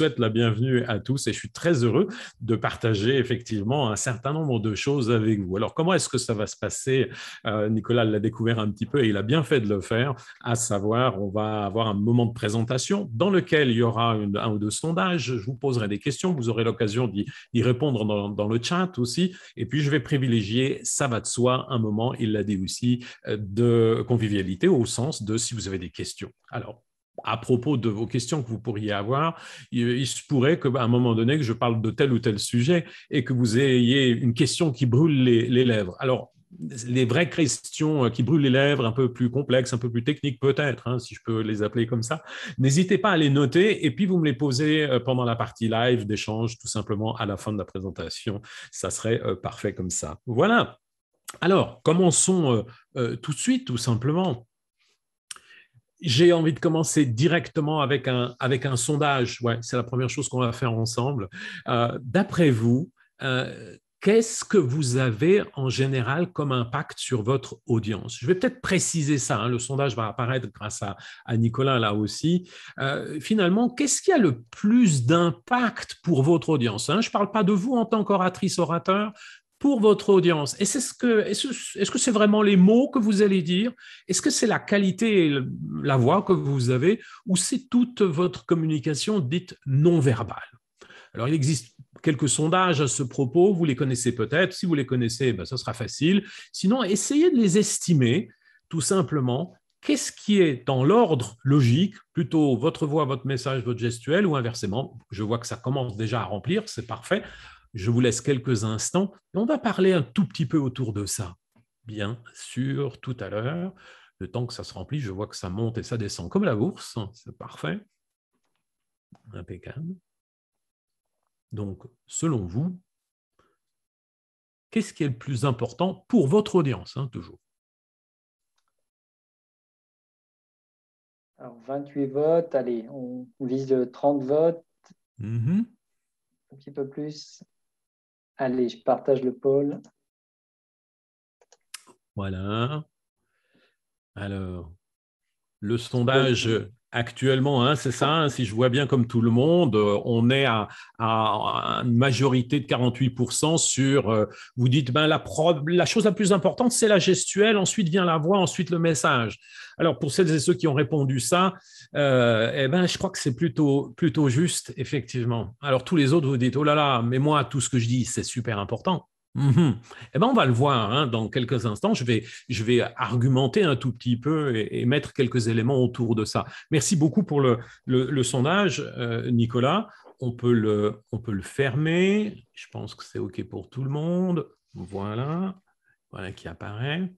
souhaite la bienvenue à tous et je suis très heureux de partager effectivement un certain nombre de choses avec vous. Alors, comment est-ce que ça va se passer euh, Nicolas l'a découvert un petit peu et il a bien fait de le faire, à savoir, on va avoir un moment de présentation dans lequel il y aura un ou deux sondages, je vous poserai des questions, vous aurez l'occasion d'y répondre dans, dans, le chat aussi, et puis je vais privilégier, ça va de soi, un moment, il l'a dit aussi, euh, de convivialité au sens de si vous avez des questions. Alors, à propos de vos questions que vous pourriez avoir, il, se pourrait qu'à bah, un moment donné, que je parle de tel ou tel sujet et que vous ayez une question qui brûle les, lèvres. Alors, les vraies questions euh, qui brûlent les lèvres, un peu plus complexes, un peu plus techniques peut-être, hein, si je peux les appeler comme ça, n'hésitez pas à les noter et puis vous me les posez euh, pendant la partie live d'échange, tout simplement à la fin de la présentation. Ça serait euh, parfait comme ça. Voilà. Alors, commençons tout de suite, tout simplement j'ai envie de commencer directement avec un, avec un sondage. Ouais, c'est la première chose qu'on va faire ensemble. Euh, d'après vous, euh, qu'est-ce que vous avez en général comme impact sur votre audience Je vais peut-être préciser ça, hein. le sondage va apparaître grâce à, à Nicolas là aussi. Euh, finalement, qu'est-ce qui a le plus d'impact pour votre audience hein, Je ne parle pas de vous en tant qu'oratrice-orateur, pour votre audience. Et ce que, est-ce, que c'est vraiment les mots que vous allez dire Est-ce que c'est la qualité, la voix que vous avez Ou c'est toute votre communication dite non verbale Alors, il existe quelques sondages à ce propos, vous les connaissez peut-être. Si vous les connaissez, ben, ce sera facile. Sinon, essayez de les estimer, tout simplement. Qu'est-ce qui est dans l'ordre logique, plutôt votre voix, votre message, votre gestuelle, ou inversement Je vois que ça commence déjà à remplir, c'est parfait. Je vous laisse quelques instants on va parler un tout petit peu autour de ça. Bien sûr, tout à l'heure, le temps que ça se remplit, je vois que ça monte et ça descend comme la bourse. C'est parfait. Impeccable. Donc, selon vous, qu'est-ce qui est le plus important pour votre audience, hein, toujours Alors, 28 votes, allez, on vise 30 euh, votes. Mm-hmm. Un petit peu plus. Allez, je partage le pôle. Voilà. Alors, le sondage Actuellement, hein, c'est ça, hein, si je vois bien comme tout le monde, euh, on est à, une majorité de 48% sur, euh, vous dites, ben, la, chose la plus importante, c'est la gestuelle, ensuite vient la voix, ensuite le message. Alors pour celles et ceux qui ont répondu ça, euh, eh ben, je crois que c'est plutôt, plutôt juste, effectivement. Alors tous les autres, vous dites, oh là là, mais moi, tout ce que je dis, c'est super important. Mhm. Eh bien, on va le voir hein. dans quelques instants. Je vais, je vais argumenter un tout petit peu et, mettre quelques éléments autour de ça. Merci beaucoup pour le, sondage, euh, Nicolas. On peut, le, on peut le fermer. Je pense que c'est OK pour tout le monde. Voilà, voilà qui apparaît.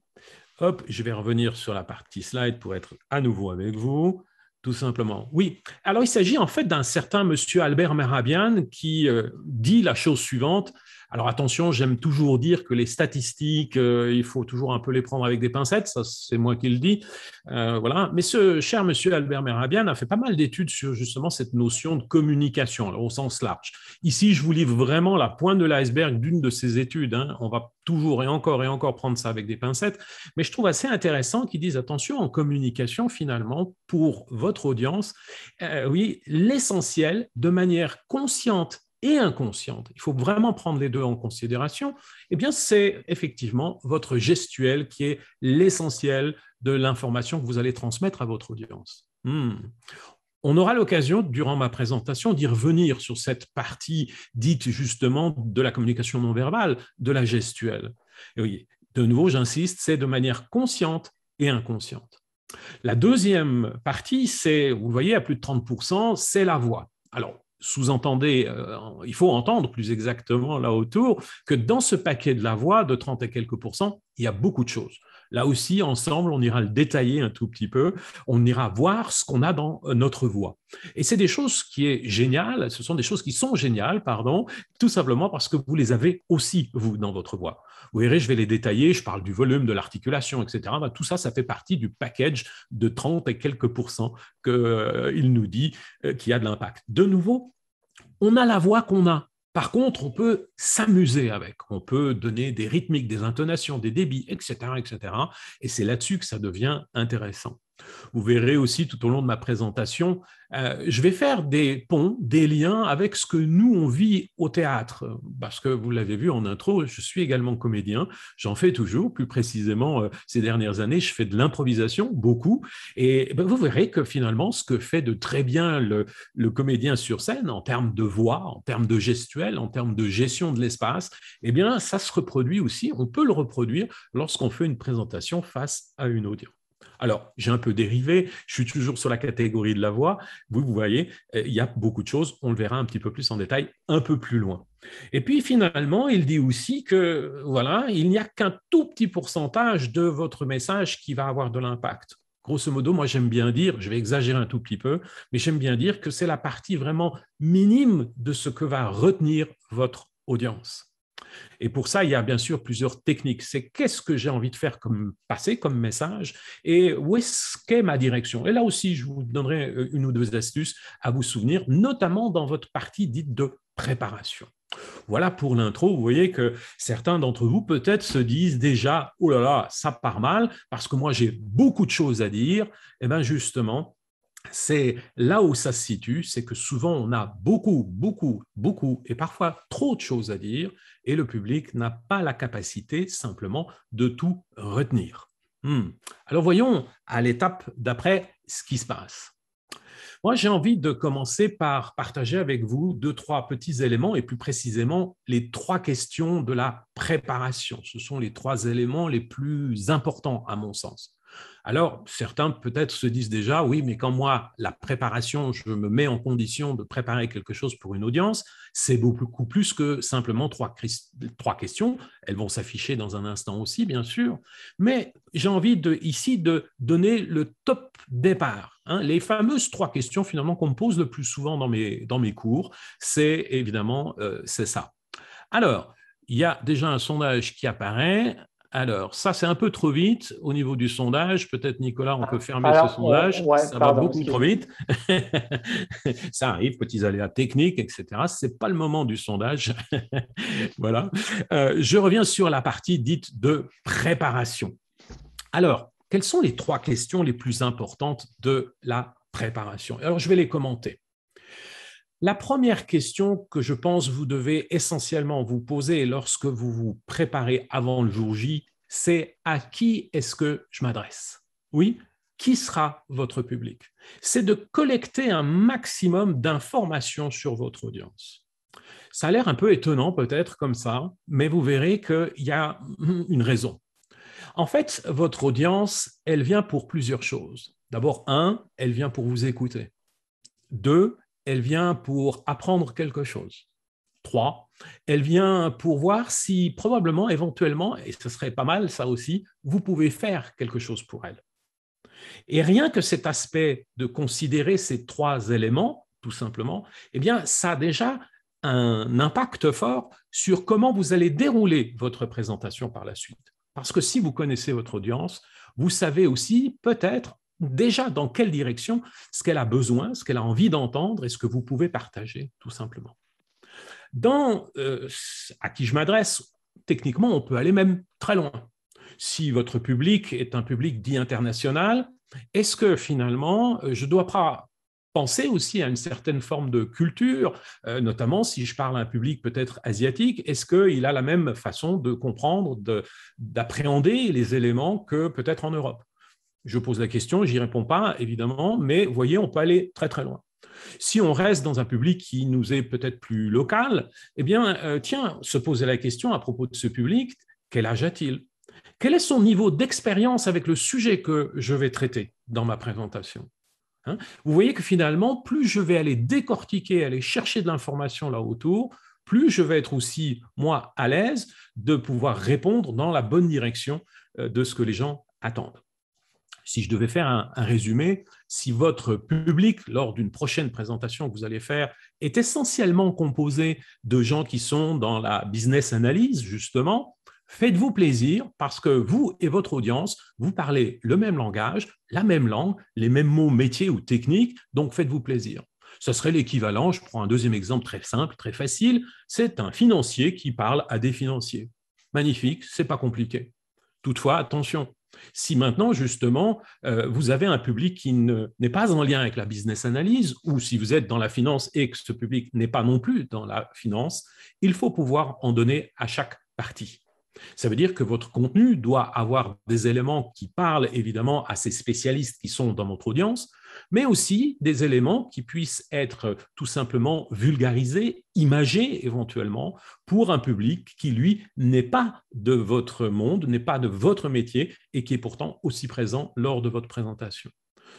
Hop, je vais revenir sur la partie slide pour être à nouveau avec vous. Tout simplement. Oui. Alors, il s'agit en fait d'un certain monsieur Albert Marabian qui euh, dit la chose suivante alors attention, j'aime toujours dire que les statistiques, euh, il faut toujours un peu les prendre avec des pincettes, ça c'est moi qui le dis. Euh, voilà. Mais ce cher monsieur Albert Merabian a fait pas mal d'études sur justement cette notion de communication au sens large. Ici, je vous livre vraiment la pointe de l'iceberg d'une de ses études. Hein. On va toujours et encore et encore prendre ça avec des pincettes. Mais je trouve assez intéressant qu'ils disent attention en communication finalement pour votre audience. Euh, oui, l'essentiel de manière consciente et inconsciente, il faut vraiment prendre les deux en considération, eh bien c'est effectivement votre gestuelle qui est l'essentiel de l'information que vous allez transmettre à votre audience. Hmm. On aura l'occasion, durant ma présentation, d'y revenir sur cette partie dite justement de la communication non verbale, de la gestuelle. Et oui, de nouveau, j'insiste, c'est de manière consciente et inconsciente. La deuxième partie, c'est, vous le voyez, à plus de 30%, c'est la voix. Alors, sous-entendez, euh, il faut entendre plus exactement là autour, que dans ce paquet de la voix de 30 et quelques pourcents, il y a beaucoup de choses. Là aussi, ensemble, on ira le détailler un tout petit peu, on ira voir ce qu'on a dans euh, notre voix. Et c'est des choses qui est génial, ce sont des choses qui sont géniales, pardon, tout simplement parce que vous les avez aussi, vous, dans votre voix. Vous verrez, je vais les détailler, je parle du volume, de l'articulation, etc. Bah, tout ça, ça fait partie du package de 30 et quelques pourcents qu'il euh, nous dit euh, qu'il qui a de l'impact. De nouveau, on a la voix qu'on a. Par contre, on peut s'amuser avec, on peut donner des rythmiques, des intonations, des débits, etc. etc. et c'est là-dessus que ça devient intéressant. Vous verrez aussi tout au long de ma présentation, euh, je vais faire des ponts, des liens avec ce que nous, on vit au théâtre. Parce que vous l'avez vu en intro, je suis également comédien, j'en fais toujours, plus précisément euh, ces dernières années, je fais de l'improvisation, beaucoup. Et eh ben, vous verrez que finalement, ce que fait de très bien le, le, comédien sur scène, en termes de voix, en termes de gestuelle, en termes de gestion de l'espace, eh bien, ça se reproduit aussi, on peut le reproduire lorsqu'on fait une présentation face à une audience. Alors, j'ai un peu dérivé, je suis toujours sur la catégorie de la voix. Vous, vous voyez, euh, il y a beaucoup de choses, on le verra un petit peu plus en détail un peu plus loin. Et puis finalement, il dit aussi que voilà, il n'y a qu'un tout petit pourcentage de votre message qui va avoir de l'impact. Grosso modo, moi j'aime bien dire, je vais exagérer un tout petit peu, mais j'aime bien dire que c'est la partie vraiment minime de ce que va retenir votre audience. Et pour ça, il y a bien sûr plusieurs techniques. C'est qu'est-ce que j'ai envie de faire comme passer, comme message, et où est-ce qu'est ma direction. Et là aussi, je vous donnerai euh, une ou deux astuces à vous souvenir, notamment dans votre partie dite de préparation. Voilà pour l'intro. Vous voyez que certains d'entre vous peut-être se disent déjà, oh là là, ça part mal, parce que moi j'ai beaucoup de choses à dire. Eh bien justement, c'est là où ça se situe, c'est que souvent on a beaucoup, beaucoup, beaucoup et parfois trop de choses à dire et le public n'a pas la capacité simplement de tout retenir. Hmm. Alors voyons à l'étape d'après ce qui se passe. Moi, j'ai envie de commencer par partager avec vous deux, trois petits éléments et plus précisément les trois questions de la préparation. Ce sont les trois éléments les plus importants à mon sens. Alors, certains peut-être se disent déjà, oui, mais quand moi, la préparation, je me mets en condition de préparer quelque chose pour une audience, c'est beaucoup plus que simplement trois, questions. Elles vont s'afficher dans un instant aussi, bien sûr. Mais j'ai envie de, ici de donner le top départ. Hein. les fameuses trois questions finalement qu'on me pose le plus souvent dans mes, cours, c'est évidemment, euh, c'est ça. Alors, il y a déjà un sondage qui apparaît. Alors, ça, c'est un peu trop vite au niveau du sondage. Peut-être, Nicolas, on peut ah, fermer ce sondage. ça va beaucoup trop vite. ça arrive, petits aléas techniques, etc. Ce n'est pas le moment du sondage. voilà. Euh, je reviens sur la partie dite de préparation. Alors, quelles sont les trois questions les plus importantes de la préparation Alors, je vais les commenter. La première question que je pense vous devez essentiellement vous poser lorsque vous vous préparez avant le jour J, c'est à qui est-ce que je m'adresse Oui, qui sera votre public C'est de collecter un maximum d'informations sur votre audience. Ça a l'air un peu étonnant peut-être comme ça, mais vous verrez qu'il y a une raison. En fait, votre audience, elle vient pour plusieurs choses. D'abord, un, elle vient pour vous écouter. Deux, elle vient pour apprendre quelque chose. Trois, Elle vient pour voir si probablement, éventuellement, et ce serait pas mal ça aussi, vous pouvez faire quelque chose pour elle. Et rien que cet aspect de considérer ces trois éléments, tout simplement, eh bien, ça a déjà un impact fort sur comment vous allez dérouler votre présentation par la suite. Parce que si vous connaissez votre audience, vous savez aussi peut-être déjà dans quelle direction, ce qu'elle a besoin, ce qu'elle a envie d'entendre et ce que vous pouvez partager, tout simplement. Dans euh, à qui je m'adresse, techniquement, on peut aller même très loin. Si votre public est un public dit international, est-ce que finalement, euh, je dois pas penser aussi à une certaine forme de culture, euh, notamment si je parle à un public peut-être asiatique, est-ce qu'il a la même façon de comprendre, d'appréhender les éléments que peut-être en Europe je pose la question, j'y réponds pas, évidemment, mais vous voyez, on peut aller très très loin. Si on reste dans un public qui nous est peut-être plus local, eh bien, euh, tiens, se poser la question à propos de ce public, quel âge a-t-il Quel est son niveau d'expérience avec le sujet que je vais traiter dans ma présentation hein? Vous voyez que finalement, plus je vais aller décortiquer, aller chercher de l'information là autour, plus je vais être aussi, moi, à l'aise de pouvoir répondre dans la bonne direction euh, de ce que les gens attendent si je devais faire un, résumé, si votre public, lors d'une prochaine présentation que vous allez faire, est essentiellement composé de gens qui sont dans la business analyse, justement, faites-vous plaisir parce que vous et votre audience, vous parlez le même langage, la même langue, les mêmes mots métiers ou techniques, donc faites-vous plaisir. Ce serait l'équivalent, je prends un deuxième exemple très simple, très facile, c'est un financier qui parle à des financiers. Magnifique, c'est pas compliqué. Toutefois, attention, si maintenant, justement, euh, vous avez un public qui n'est pas en lien avec la business analyse, ou si vous êtes dans la finance et que ce public n'est pas non plus dans la finance, il faut pouvoir en donner à chaque partie. Ça veut dire que votre contenu doit avoir des éléments qui parlent évidemment à ces spécialistes qui sont dans votre audience, mais aussi des éléments qui puissent être tout simplement vulgarisés, imagés éventuellement, pour un public qui, lui, n'est pas de votre monde, n'est pas de votre métier, et qui est pourtant aussi présent lors de votre présentation.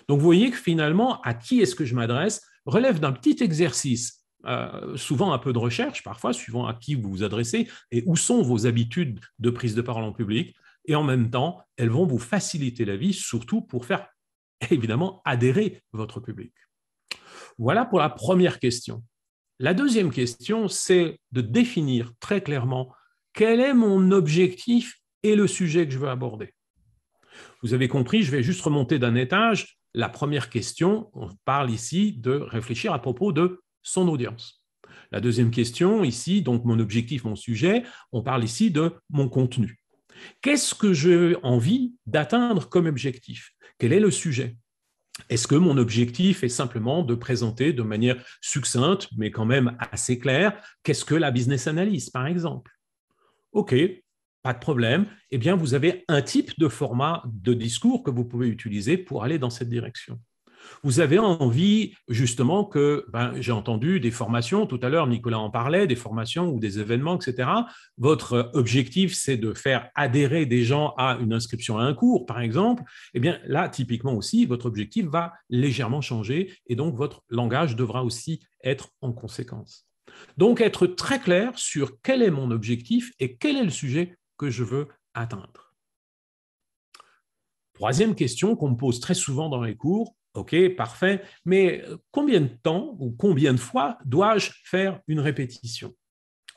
Donc vous voyez que finalement, à qui est-ce que je m'adresse relève d'un petit exercice euh, souvent un peu de recherche, parfois, suivant à qui vous vous adressez et où sont vos habitudes de prise de parole en public. Et en même temps, elles vont vous faciliter la vie, surtout pour faire évidemment adhérer votre public. Voilà pour la première question. La deuxième question, c'est de définir très clairement quel est mon objectif et le sujet que je veux aborder. Vous avez compris, je vais juste remonter d'un étage. La première question, on parle ici de réfléchir à propos de son audience. La deuxième question, ici, donc mon objectif, mon sujet, on parle ici de mon contenu. Qu'est-ce que j'ai envie d'atteindre comme objectif Quel est le sujet est-ce que mon objectif est simplement de présenter de manière succincte, mais quand même assez claire, qu'est-ce que la business analyse, par exemple OK, pas de problème. Eh bien, vous avez un type de format de discours que vous pouvez utiliser pour aller dans cette direction. Vous avez envie justement que, ben, j'ai entendu des formations, tout à l'heure Nicolas en parlait, des formations ou des événements, etc. Votre objectif, c'est de faire adhérer des gens à une inscription à un cours, par exemple. Eh bien là, typiquement aussi, votre objectif va légèrement changer et donc votre langage devra aussi être en conséquence. Donc être très clair sur quel est mon objectif et quel est le sujet que je veux atteindre. Troisième question qu'on me pose très souvent dans les cours, OK, parfait, mais euh, combien de temps ou combien de fois dois-je faire une répétition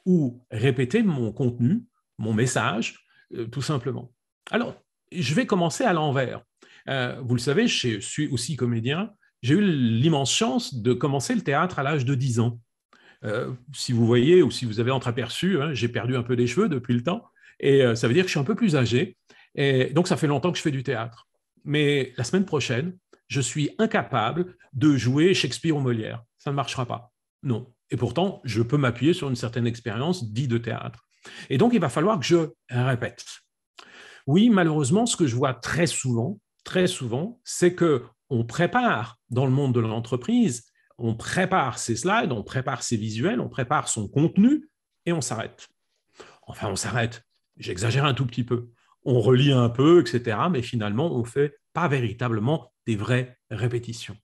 Ou répéter mon contenu, mon message, euh, tout simplement. Alors, je vais commencer à l'envers. Euh, vous le savez, je suis aussi comédien. J'ai eu l'immense chance de commencer le théâtre à l'âge de 10 ans. si vous voyez ou si vous avez entreaperçu, hein, j'ai perdu un peu des cheveux depuis le temps. Et ça veut dire que je suis un peu plus âgé. Et donc, ça fait longtemps que je fais du théâtre. Mais la semaine prochaine, je suis incapable de jouer Shakespeare ou Molière. Ça ne marchera pas. Non. Et pourtant, je peux m'appuyer sur une certaine expérience dite de théâtre. Et donc, il va falloir que je répète. Oui, malheureusement, ce que je vois très souvent, très souvent, c'est que on prépare dans le monde de l'entreprise, on prépare ses slides, on prépare ses visuels, on prépare son contenu et on s'arrête. Enfin, on s'arrête. J'exagère un tout petit peu. On relit un peu, etc. Mais finalement, on ne fait pas véritablement des vraies répétitions.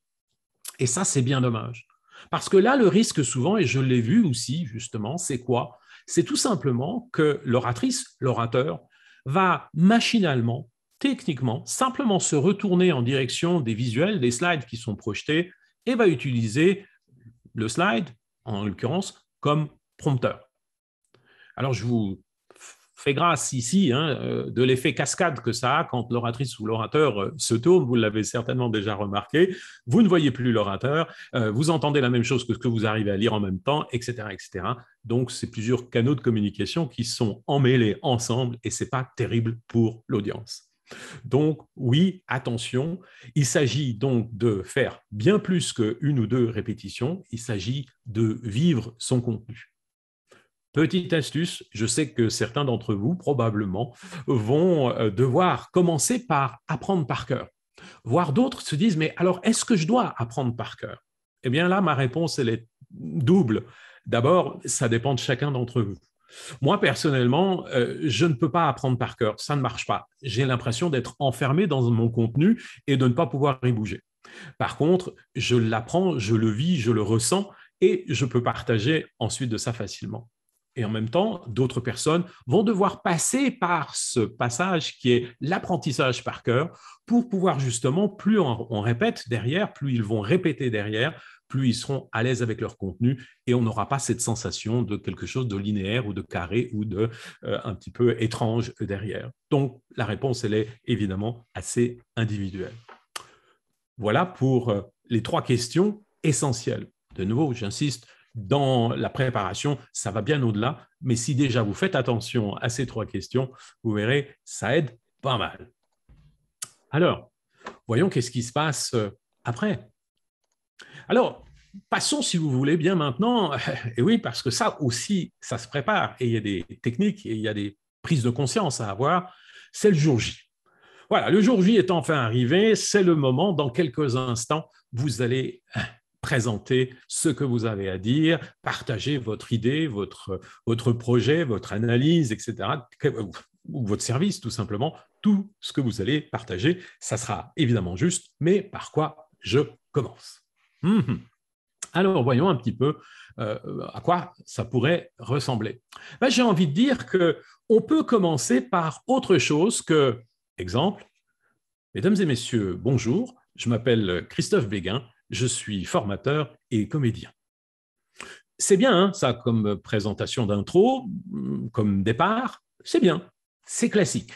Et ça, c'est bien dommage. Parce que là, le risque souvent, et je l'ai vu aussi justement, c'est quoi C'est tout simplement que l'oratrice, l'orateur, va machinalement, techniquement, simplement se retourner en direction des visuels, des slides qui sont projetés, et va utiliser le slide, en l'occurrence, comme prompteur. Alors, je vous fait grâce ici hein, euh, de l'effet cascade que ça a quand l'oratrice ou l'orateur euh, se tourne, vous l'avez certainement déjà remarqué, vous ne voyez plus l'orateur, euh, vous entendez la même chose que ce que vous arrivez à lire en même temps, etc. etc. Donc, c'est plusieurs canaux de communication qui sont emmêlés ensemble et ce n'est pas terrible pour l'audience. Donc, oui, attention, il s'agit donc de faire bien plus qu'une ou deux répétitions, il s'agit de vivre son contenu. Petite astuce, je sais que certains d'entre vous, probablement, vont euh, devoir commencer par apprendre par cœur. Voire d'autres se disent, mais alors, est-ce que je dois apprendre par cœur Eh bien là, ma réponse, elle est double. D'abord, ça dépend de chacun d'entre vous. Moi, personnellement, euh, je ne peux pas apprendre par cœur. Ça ne marche pas. J'ai l'impression d'être enfermé dans mon contenu et de ne pas pouvoir y bouger. Par contre, je l'apprends, je le vis, je le ressens et je peux partager ensuite de ça facilement. Et en même temps, d'autres personnes vont devoir passer par ce passage qui est l'apprentissage par cœur pour pouvoir justement, plus on répète derrière, plus ils vont répéter derrière, plus ils seront à l'aise avec leur contenu et on n'aura pas cette sensation de quelque chose de linéaire ou de carré ou de euh, un petit peu étrange derrière. Donc la réponse, elle est évidemment assez individuelle. Voilà pour euh, les trois questions essentielles. De nouveau, j'insiste, dans la préparation, ça va bien au-delà. Mais si déjà vous faites attention à ces trois questions, vous verrez, ça aide pas mal. Alors, voyons qu'est-ce qui se passe euh, après. Alors, passons, si vous voulez bien maintenant, et oui, parce que ça aussi, ça se prépare, et il y a des techniques, et il y a des prises de conscience à avoir, c'est le jour J. Voilà, le jour J est enfin arrivé, c'est le moment, dans quelques instants, vous allez hein, présenter ce que vous avez à dire, partager votre idée, votre, votre projet, votre analyse, etc., ou votre service tout simplement, tout ce que vous allez partager, ça sera évidemment juste, mais par quoi je commence hum, hum. Alors voyons un petit peu euh, à quoi ça pourrait ressembler. Ben, j'ai envie de dire qu'on peut commencer par autre chose que, exemple, mesdames et messieurs, bonjour, je m'appelle Christophe Béguin, je suis formateur et comédien. C'est bien, hein, ça, comme présentation d'intro, mm, comme départ, c'est bien, c'est classique.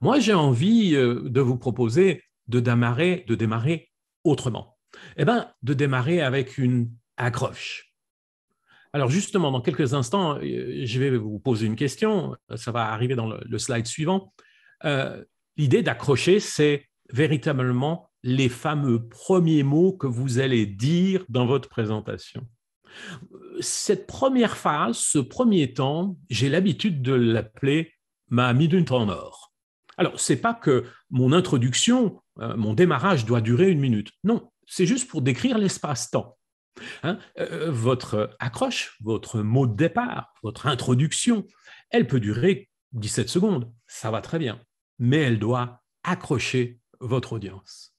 Moi, j'ai envie euh, de vous proposer de démarrer, de démarrer autrement. Eh bien, de démarrer avec une accroche. Alors justement, dans quelques instants, euh, je vais vous poser une question, ça va arriver dans le, slide suivant. Euh, l'idée d'accrocher, c'est véritablement les fameux premiers mots que vous allez dire dans votre présentation. Cette première phase, ce premier temps, j'ai l'habitude de l'appeler ma minute en or. Alors, ce n'est pas que mon introduction, euh, mon démarrage doit durer une minute. Non, c'est juste pour décrire l'espace-temps. Hein, euh, votre accroche, votre mot de départ, votre introduction, elle peut durer 17 secondes, ça va très bien, mais elle doit accrocher votre audience.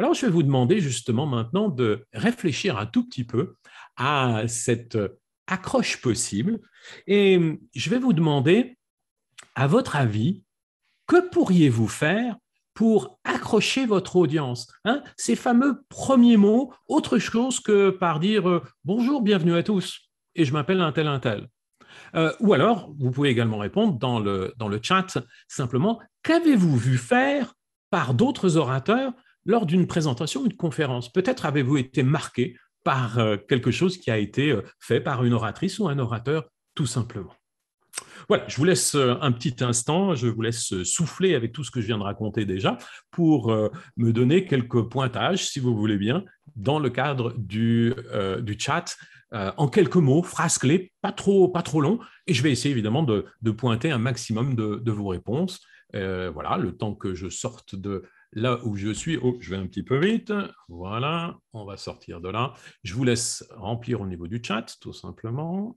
Alors, je vais vous demander justement maintenant de réfléchir un tout petit peu à cette accroche possible et je vais vous demander, à votre avis, que pourriez-vous faire pour accrocher votre audience. Hein? ces fameux premiers mots, autre chose que par dire euh, bonjour, bienvenue à tous, et je m'appelle un tel, un tel. Euh, ou alors, vous pouvez également répondre dans le, dans le chat simplement, qu'avez-vous vu faire par d'autres orateurs lors d'une présentation, d'une conférence. Peut-être avez-vous été marqué par euh, quelque chose qui a été euh, fait par une oratrice ou un orateur, tout simplement. Voilà, je vous laisse euh, un petit instant, je vous laisse souffler avec tout ce que je viens de raconter déjà pour me donner quelques pointages, si vous voulez bien, dans le cadre du, chat, en quelques mots, phrases clés, pas trop, pas trop long, et je vais essayer évidemment de, pointer un maximum de, vos réponses. voilà, le temps que je sorte de, là où je suis. Oh, je vais un petit peu vite. Voilà, on va sortir de là. Je vous laisse remplir au niveau du chat, tout simplement.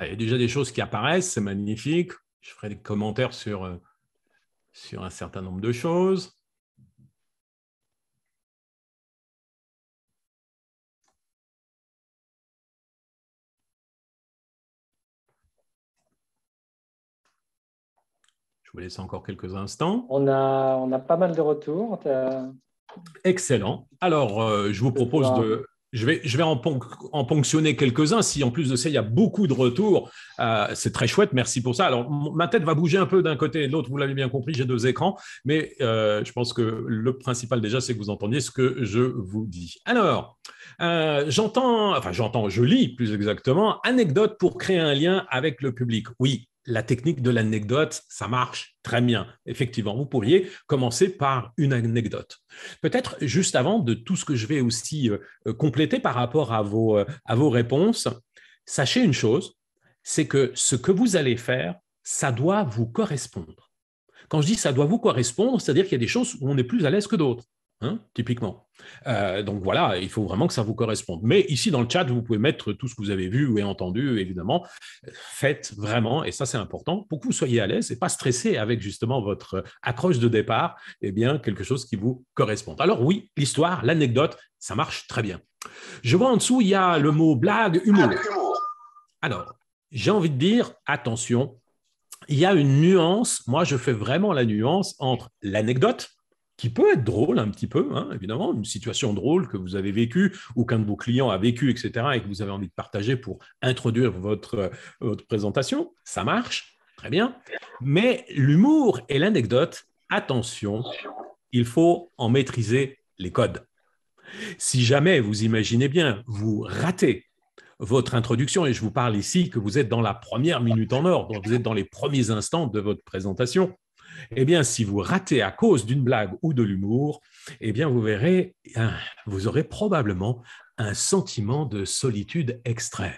Ah, il y a déjà des choses qui apparaissent, c'est magnifique. Je ferai des commentaires sur, euh, sur un certain nombre de choses. Je vous laisse encore quelques instants. On a, on a pas mal de retours. Euh, Excellent. Alors, euh, je vous propose de, je vais, je vais en, ponctionner quelques-uns. Si en plus de ça, il y a beaucoup de retours, euh, c'est très chouette. Merci pour ça. Alors, ma tête va bouger un peu d'un côté et de l'autre. Vous l'avez bien compris, j'ai deux écrans. Mais euh, je pense que le principal déjà, c'est que vous entendiez ce que je vous dis. Alors, euh, j'entends, enfin, j'entends, je lis plus exactement, anecdote pour créer un lien avec le public. Oui, la technique de l'anecdote, ça marche très bien. Effectivement, vous pourriez commencer par une anecdote. Peut-être juste avant de tout ce que je vais aussi euh, euh, compléter par rapport à vos, euh, à vos réponses, sachez une chose, c'est que ce que vous allez faire, ça doit vous correspondre. Quand je dis ça doit vous correspondre, c'est-à-dire qu'il y a des choses où on est plus à l'aise que d'autres. Hein, typiquement. Euh, donc voilà, il faut vraiment que ça vous corresponde. Mais ici dans le chat, vous pouvez mettre tout ce que vous avez vu ou entendu, évidemment. Faites vraiment, et ça c'est important, pour que vous soyez à l'aise et pas stressé avec justement votre accroche de départ, et eh bien quelque chose qui vous corresponde. Alors oui, l'histoire, l'anecdote, ça marche très bien. Je vois en dessous, il y a le mot blague, humour. Alors, j'ai envie de dire, attention, il y a une nuance, moi je fais vraiment la nuance entre l'anecdote, qui peut être drôle un petit peu, hein, évidemment, une situation drôle que vous avez vécue ou qu'un de vos clients a vécu, etc., et que vous avez envie de partager pour introduire votre, euh, votre présentation. Ça marche, très bien. Mais l'humour et l'anecdote, attention, il faut en maîtriser les codes. Si jamais vous imaginez bien, vous ratez votre introduction, et je vous parle ici que vous êtes dans la première minute en or, donc vous êtes dans les premiers instants de votre présentation, eh bien, si vous ratez à cause d'une blague ou de l'humour, eh bien, vous verrez, hein, vous aurez probablement un sentiment de solitude extrême.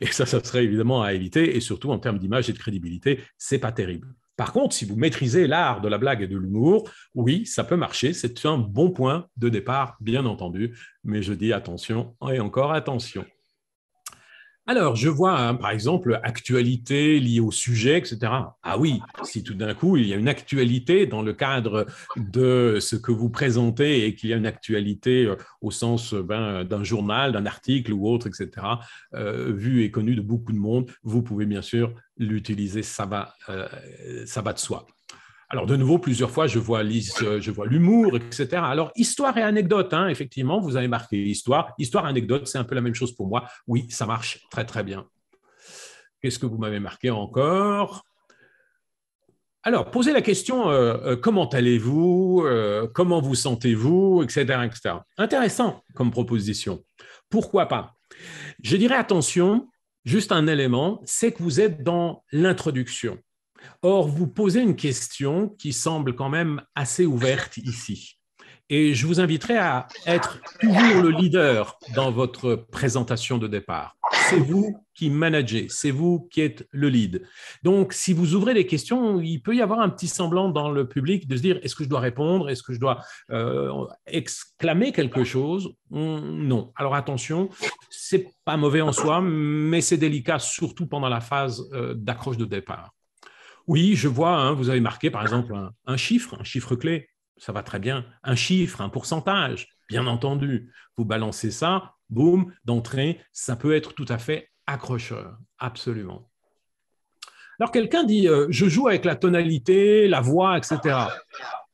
Et ça, ça serait évidemment à éviter, et surtout en termes d'image et de crédibilité, c'est pas terrible. Par contre, si vous maîtrisez l'art de la blague et de l'humour, oui, ça peut marcher, c'est un bon point de départ, bien entendu, mais je dis attention et encore attention. Alors, je vois, hein, par exemple, actualité liée au sujet, etc. Ah oui, si tout d'un coup, il y a une actualité dans le cadre de ce que vous présentez et qu'il y a une actualité euh, au sens euh, ben, d'un journal, d'un article ou autre, etc., euh, vu et connu de beaucoup de monde, vous pouvez bien sûr l'utiliser, ça, va, ça va de soi. Alors, de nouveau, plusieurs fois, je vois euh, l'humour, etc. Alors, histoire et anecdote, hein, effectivement, vous avez marqué histoire. Histoire, anecdote, c'est un peu la même chose pour moi. Oui, ça marche très, très bien. Qu'est-ce que vous m'avez marqué encore alors, posez la question euh, euh, comment allez-vous, comment vous sentez-vous, etc., etc. Intéressant comme proposition. Pourquoi pas Je dirais attention, juste un élément, c'est que vous êtes dans l'introduction. Or, vous posez une question qui semble quand même assez ouverte ici. Et je vous inviterai à être toujours le leader dans votre présentation de départ. C'est vous qui managez, c'est vous qui êtes le lead. Donc, si vous ouvrez des questions, il peut y avoir un petit semblant dans le public de se dire est-ce que je dois répondre Est-ce que je dois euh, exclamer quelque chose hum, Non. Alors, attention, c'est pas mauvais en soi, mais c'est délicat, surtout pendant la phase euh, d'accroche de départ. Oui, je vois, hein, vous avez marqué par exemple un, chiffre, un chiffre clé, ça va très bien, un chiffre, un pourcentage, bien entendu. Vous balancez ça, boum, d'entrée, ça peut être tout à fait accrocheur, absolument. Alors quelqu'un dit, euh, je joue avec la tonalité, la voix, etc.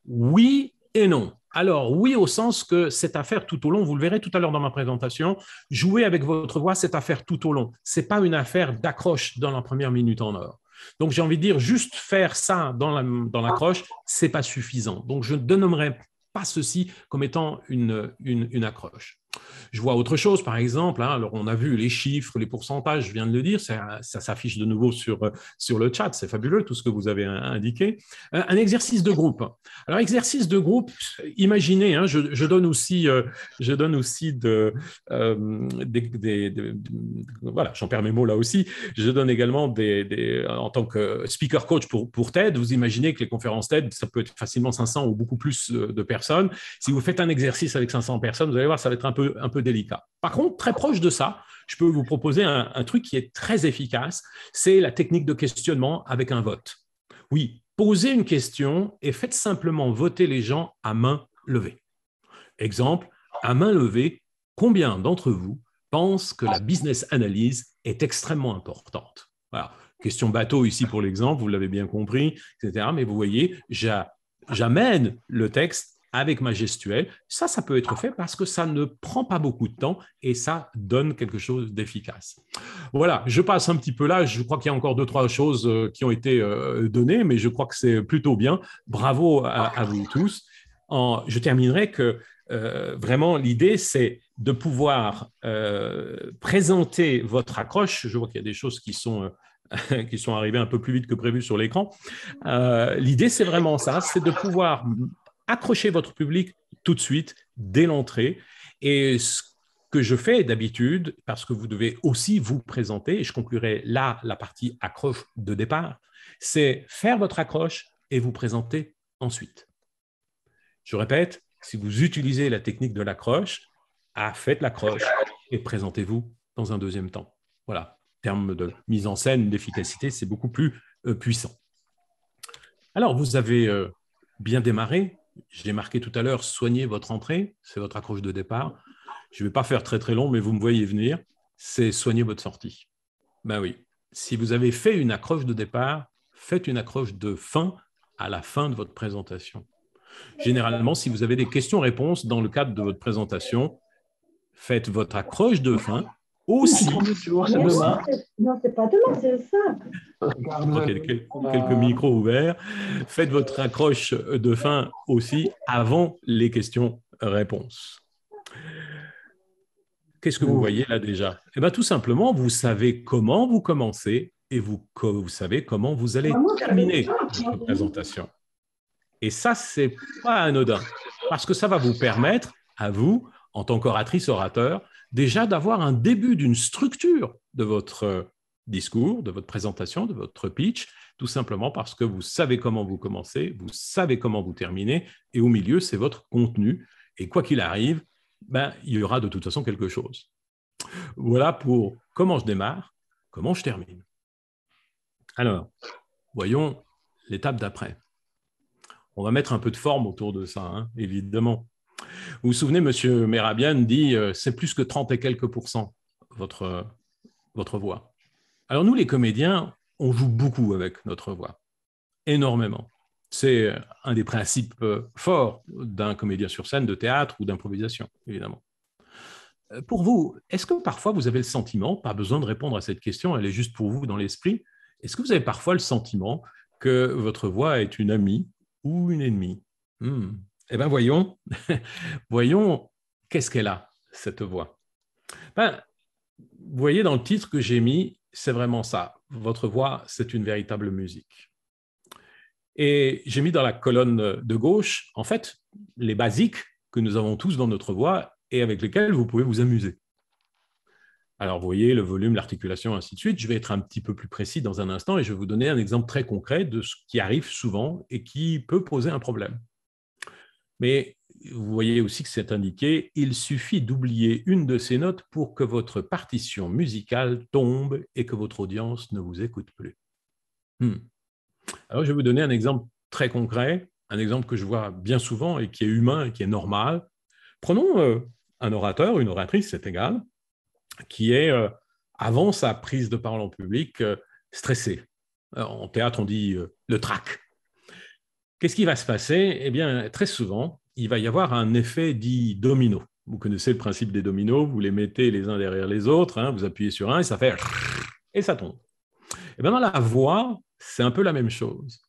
Oui et non. Alors oui, au sens que cette affaire tout au long, vous le verrez tout à l'heure dans ma présentation, jouer avec votre voix, cette affaire tout au long. Ce n'est pas une affaire d'accroche dans la première minute en or. Donc j'ai envie de dire, juste faire ça dans la, croche, ce n'est pas suffisant. Donc je ne nommerai pas ceci comme étant une accroche je vois autre chose, par exemple. Hein. alors, on a vu les chiffres, les pourcentages, je viens de le dire, ça, s'affiche de nouveau sur, euh, sur le chat, c'est fabuleux tout ce que vous avez euh, indiqué. Euh, un exercice de groupe. Alors, exercice de groupe, imaginez, hein, je, donne aussi, je donne aussi de, des, voilà, j'en perds mes mots là aussi, je donne également des, en tant que speaker coach pour, pour TED, vous imaginez que les conférences TED, ça peut être facilement 500 ou beaucoup plus de personnes. Si vous faites un exercice avec 500 personnes, vous allez voir, ça va être un peu, un peu délicat. Par contre, très proche de ça, je peux vous proposer un, truc qui est très efficace, c'est la technique de questionnement avec un vote. Oui, posez une question et faites simplement voter les gens à main levée. Exemple, à main levée, combien d'entre vous pensent que la business analyse est extrêmement importante Voilà, question bateau ici pour l'exemple, vous l'avez bien compris, etc. Mais vous voyez, j'amène le texte avec ma gestuelle. Ça, ça peut être fait parce que ça ne prend pas beaucoup de temps et ça donne quelque chose d'efficace. Voilà, je passe un petit peu là. Je crois qu'il y a encore deux, trois choses euh, qui ont été euh, données, mais je crois que c'est plutôt bien. Bravo à, vous tous. je terminerai que euh, vraiment l'idée, c'est de pouvoir présenter votre accroche. Je vois qu'il y a des choses qui sont... arrivées qui sont un peu plus vite que prévu sur l'écran. L'idée, c'est vraiment ça, c'est de pouvoir Accrochez votre public tout de suite, dès l'entrée. Et ce que je fais d'habitude, parce que vous devez aussi vous présenter, et je conclurai là la partie accroche de départ, c'est faire votre accroche et vous présenter ensuite. Je répète, si vous utilisez la technique de l'accroche, ah, faites l'accroche et présentez-vous dans un deuxième temps. Voilà, en de mise en scène, d'efficacité, c'est beaucoup plus euh, puissant. Alors, vous avez euh, bien démarré, j'ai marqué tout à l'heure, soignez votre entrée, c'est votre accroche de départ. Je ne vais pas faire très très long, mais vous me voyez venir, c'est soigner votre sortie. Ben oui, si vous avez fait une accroche de départ, faites une accroche de fin à la fin de votre présentation. Généralement, si vous avez des questions-réponses dans le cadre de votre présentation, faites votre accroche de fin aussi. Non, c'est pas demain, c'est ça. Euh, quelques, micros ouverts. Faites votre accroche de fin aussi avant les questions-réponses. Qu'est-ce que vous voyez là déjà Eh bien, tout simplement, vous savez comment vous commencez et vous, vous savez comment vous allez ah, terminer votre présentation. Et ça, c'est pas anodin, parce que ça va vous permettre à vous, en tant qu'oratrice, orateur, déjà d'avoir un début d'une structure de votre discours, de votre présentation, de votre pitch, tout simplement parce que vous savez comment vous commencez, vous savez comment vous terminez, et au milieu, c'est votre contenu. Et quoi qu'il arrive, ben, il y aura de toute façon quelque chose. Voilà pour comment je démarre, comment je termine. Alors, voyons l'étape d'après. On va mettre un peu de forme autour de ça, hein, évidemment. Vous vous souvenez, Monsieur Merabian dit euh, c'est plus que 30 et quelques pourcents, votre, votre voix. Alors nous, les comédiens, on joue beaucoup avec notre voix, énormément. C'est euh, un des principes euh, forts d'un comédien sur scène, de théâtre ou d'improvisation, évidemment. Pour vous, est-ce que parfois vous avez le sentiment, pas besoin de répondre à cette question, elle est juste pour vous dans l'esprit, est-ce que vous avez parfois le sentiment que votre voix est une amie ou une ennemie hmm. Eh bien, voyons, voyons qu'est-ce qu'elle a, cette voix. Ben, vous voyez dans le titre que j'ai mis, c'est vraiment ça. Votre voix, c'est une véritable musique. Et j'ai mis dans la colonne de gauche, en fait, les basiques que nous avons tous dans notre voix et avec lesquelles vous pouvez vous amuser. Alors, vous voyez, le volume, l'articulation, ainsi de suite. Je vais être un petit peu plus précis dans un instant et je vais vous donner un exemple très concret de ce qui arrive souvent et qui peut poser un problème. Mais vous voyez aussi que c'est indiqué, il suffit d'oublier une de ces notes pour que votre partition musicale tombe et que votre audience ne vous écoute plus. Hmm. Alors je vais vous donner un exemple très concret, un exemple que je vois bien souvent et qui est humain et qui est normal. Prenons euh, un orateur, une oratrice, c'est égal, qui est, euh, avant sa prise de parole en public, euh, stressé. en théâtre, on dit le trac. Qu'est-ce qui va se passer Eh bien, très souvent, il va y avoir un effet dit domino. Vous connaissez le principe des dominos, vous les mettez les uns derrière les autres, hein, vous appuyez sur un et ça fait et ça tombe. Et eh bien dans la voix, c'est un peu la même chose.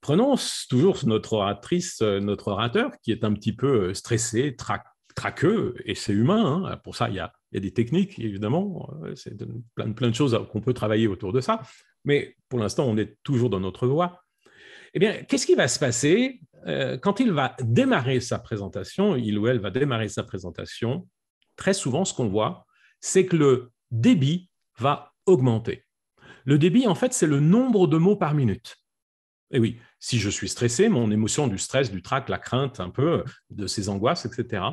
Prenons toujours notre oratrice, euh, notre orateur qui est un petit peu euh, stressé, traqueux, et c'est humain. Hein. Ah, pour ça, il y, a, des techniques, évidemment, euh, c'est plein, plein de choses qu'on peut travailler autour de ça. Mais pour l'instant, on est toujours dans notre voix. Eh bien, qu'est-ce qui va se passer euh, quand il va démarrer sa présentation Il ou elle va démarrer sa présentation. Très souvent, ce qu'on voit, c'est que le débit va augmenter. Le débit, en fait, c'est le nombre de mots par minute. Et eh oui, si je suis stressé, mon émotion du stress, du trac, la crainte un peu, euh, de ces angoisses, etc.,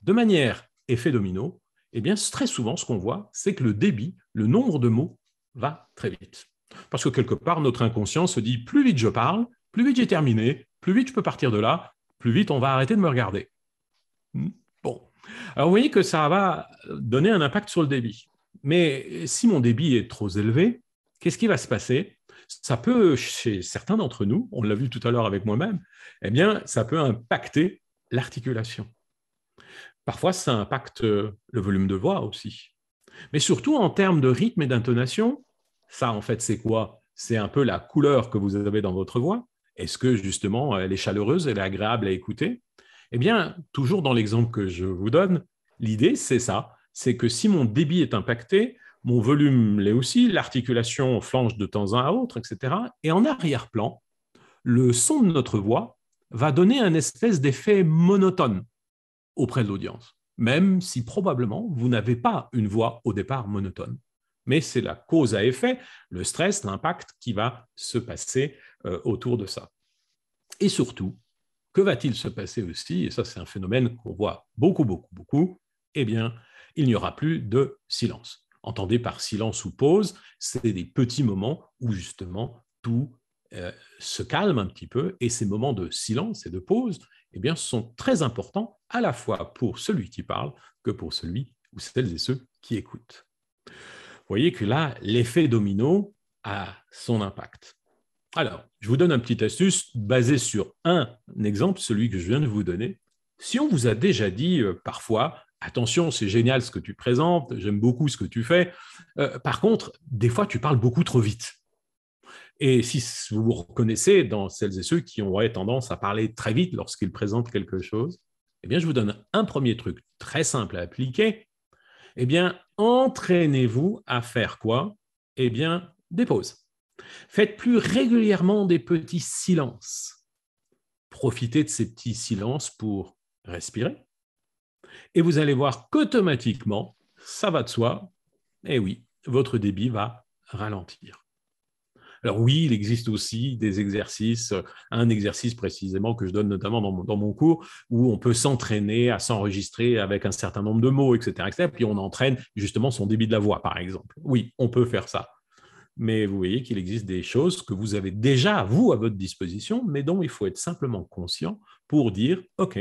de manière effet domino, eh bien, très souvent, ce qu'on voit, c'est que le débit, le nombre de mots, va très vite. Parce que quelque part, notre inconscient se dit, plus vite je parle, plus vite j'ai terminé, plus vite je peux partir de là, plus vite on va arrêter de me regarder. Hmm, bon. Alors vous voyez que ça va donner un impact sur le débit. Mais si mon débit est trop élevé, qu'est-ce qui va se passer Ça peut, chez certains d'entre nous, on l'a vu tout à l'heure avec moi-même, eh bien, ça peut impacter l'articulation. Parfois, ça impacte le volume de voix aussi. Mais surtout, en termes de rythme et d'intonation, ça, en fait, c'est quoi C'est un peu la couleur que vous avez dans votre voix. Est-ce que justement, elle est chaleureuse, elle est agréable à écouter Eh bien, toujours dans l'exemple que je vous donne, l'idée, c'est ça. C'est que si mon débit est impacté, mon volume l'est aussi, l'articulation flanche de temps à autre, etc. Et en arrière-plan, le son de notre voix va donner un espèce d'effet monotone auprès de l'audience, même si probablement vous n'avez pas une voix au départ monotone. Mais c'est la cause à effet, le stress, l'impact qui va se passer euh, autour de ça. Et surtout, que va-t-il se passer aussi Et ça, c'est un phénomène qu'on voit beaucoup, beaucoup, beaucoup. Eh bien, il n'y aura plus de silence. Entendez par silence ou pause, c'est des petits moments où justement tout euh, se calme un petit peu et ces moments de silence et de pause eh bien, sont très importants à la fois pour celui qui parle que pour celui ou celles et ceux qui écoutent. Vous voyez que là, l'effet domino a son impact. Alors, je vous donne un petit astuce basé sur un exemple, celui que je viens de vous donner. Si on vous a déjà dit euh, parfois, attention, c'est génial ce que tu présentes, j'aime beaucoup ce que tu fais, euh, par contre, des fois, tu parles beaucoup trop vite. Et si vous vous reconnaissez dans celles et ceux qui ont tendance à parler très vite lorsqu'ils présentent quelque chose, eh bien, je vous donne un premier truc très simple à appliquer. Eh bien, entraînez-vous à faire quoi Eh bien, des pauses. Faites plus régulièrement des petits silences. Profitez de ces petits silences pour respirer. Et vous allez voir qu'automatiquement, ça va de soi, et eh oui, votre débit va ralentir. Alors oui, il existe aussi des exercices, un exercice précisément que je donne notamment dans mon, dans mon cours, où on peut s'entraîner à s'enregistrer avec un certain nombre de mots, etc., etc. Puis on entraîne justement son débit de la voix, par exemple. Oui, on peut faire ça mais vous voyez qu'il existe des choses que vous avez déjà, vous, à votre disposition, mais dont il faut être simplement conscient pour dire, OK,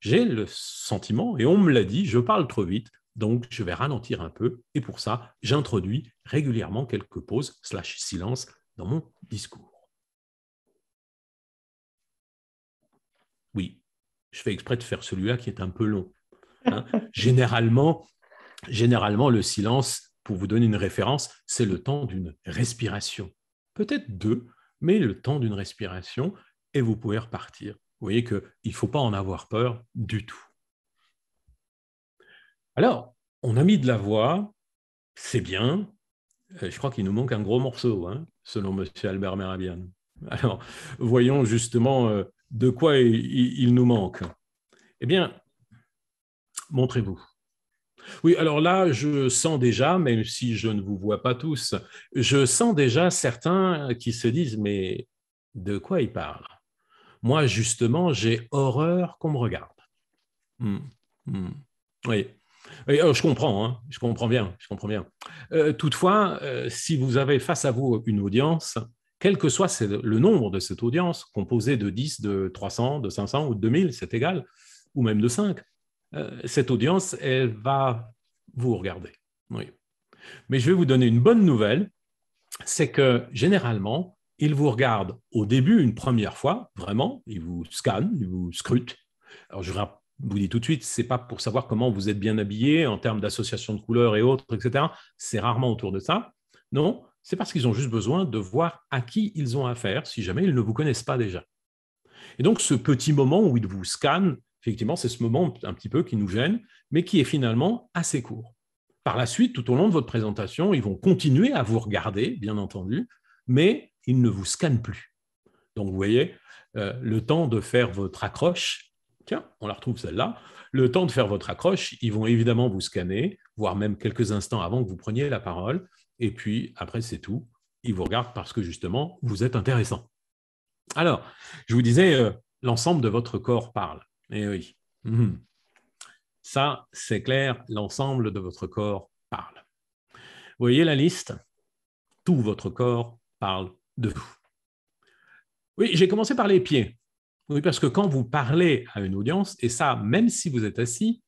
j'ai le sentiment, et on me l'a dit, je parle trop vite, donc je vais ralentir un peu, et pour ça, j'introduis régulièrement quelques pauses, slash silence, dans mon discours. Oui, je fais exprès de faire celui-là qui est un peu long. Hein. généralement, généralement, le silence, pour vous donner une référence, c'est le temps d'une respiration. Peut-être deux, mais le temps d'une respiration, et vous pouvez repartir. Vous voyez qu'il ne faut pas en avoir peur du tout. Alors, on a mis de la voix, c'est bien. Euh, je crois qu'il nous manque un gros morceau, hein, selon M. Albert Merabian. Alors, voyons justement euh, de quoi il nous manque. Eh bien, montrez-vous. Oui, alors là, je sens déjà, même si je ne vous vois pas tous, je sens déjà certains qui se disent, mais de quoi ils parlent Moi, justement, j'ai horreur qu'on me regarde. Hmm, hmm. Oui. Oh, je comprends, hein. je comprends bien, je comprends bien. Euh, toutefois, euh, si vous avez face à vous une audience, quel que soit le nombre de cette audience, composée de 10, de 300, de 500 ou de 2000, c'est égal, ou même de 5, euh, cette audience, elle va vous regarder. Mais je vais vous donner une bonne nouvelle, c'est que généralement, ils vous regardent au début une première fois, vraiment, ils vous scannent, ils vous scrutent. Alors je vous dis tout de suite, c'est pas pour savoir comment vous êtes bien habillé en termes d'association de couleurs et autres, etc. C'est rarement autour de ça. Non, c'est parce qu'ils ont juste besoin de voir à qui ils ont affaire, si jamais ils ne vous connaissent pas déjà. Et donc ce petit moment où ils vous scannent effectivement, c'est ce moment un petit peu qui nous gêne, mais qui est finalement assez court. Par la suite, tout au long de votre présentation, ils vont continuer à vous regarder, bien entendu, mais ils ne vous scannent plus. Donc, vous voyez, euh, le temps de faire votre accroche, tiens, on la retrouve celle-là, le temps de faire votre accroche, ils vont évidemment vous scanner, voire même quelques instants avant que vous preniez la parole, et puis après, c'est tout. Ils vous regardent parce que justement, vous êtes intéressant. Alors, je vous disais, euh, l'ensemble de votre corps parle. Et eh oui. Mhm. Ça, c'est clair, l'ensemble de votre corps parle. Vous voyez la liste Tout votre corps parle de vous. Oui, j'ai commencé par les pieds. Oui, parce que quand vous parlez à une audience, et ça, même si vous êtes assis,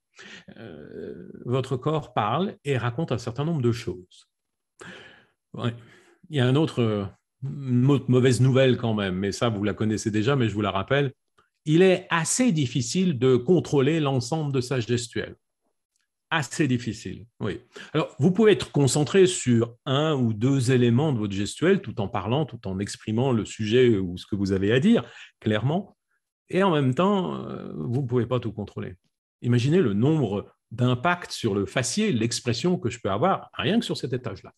euh, votre corps parle et raconte un certain nombre de choses. Il y a euh, une autre mauvaise nouvelle quand même, mais ça, vous la connaissez déjà, mais je vous la rappelle, il est assez difficile de contrôler l'ensemble de sa gestuelle. Assez difficile, oui. Alors, vous pouvez être concentré sur un ou deux éléments de votre gestuelle tout en parlant, tout en exprimant le sujet ou ce que vous avez à dire, clairement, et en même temps, euh, vous ne pouvez pas tout contrôler. Imaginez le nombre d'impacts sur le faciès, l'expression que je peux avoir, rien que sur cet étage-là.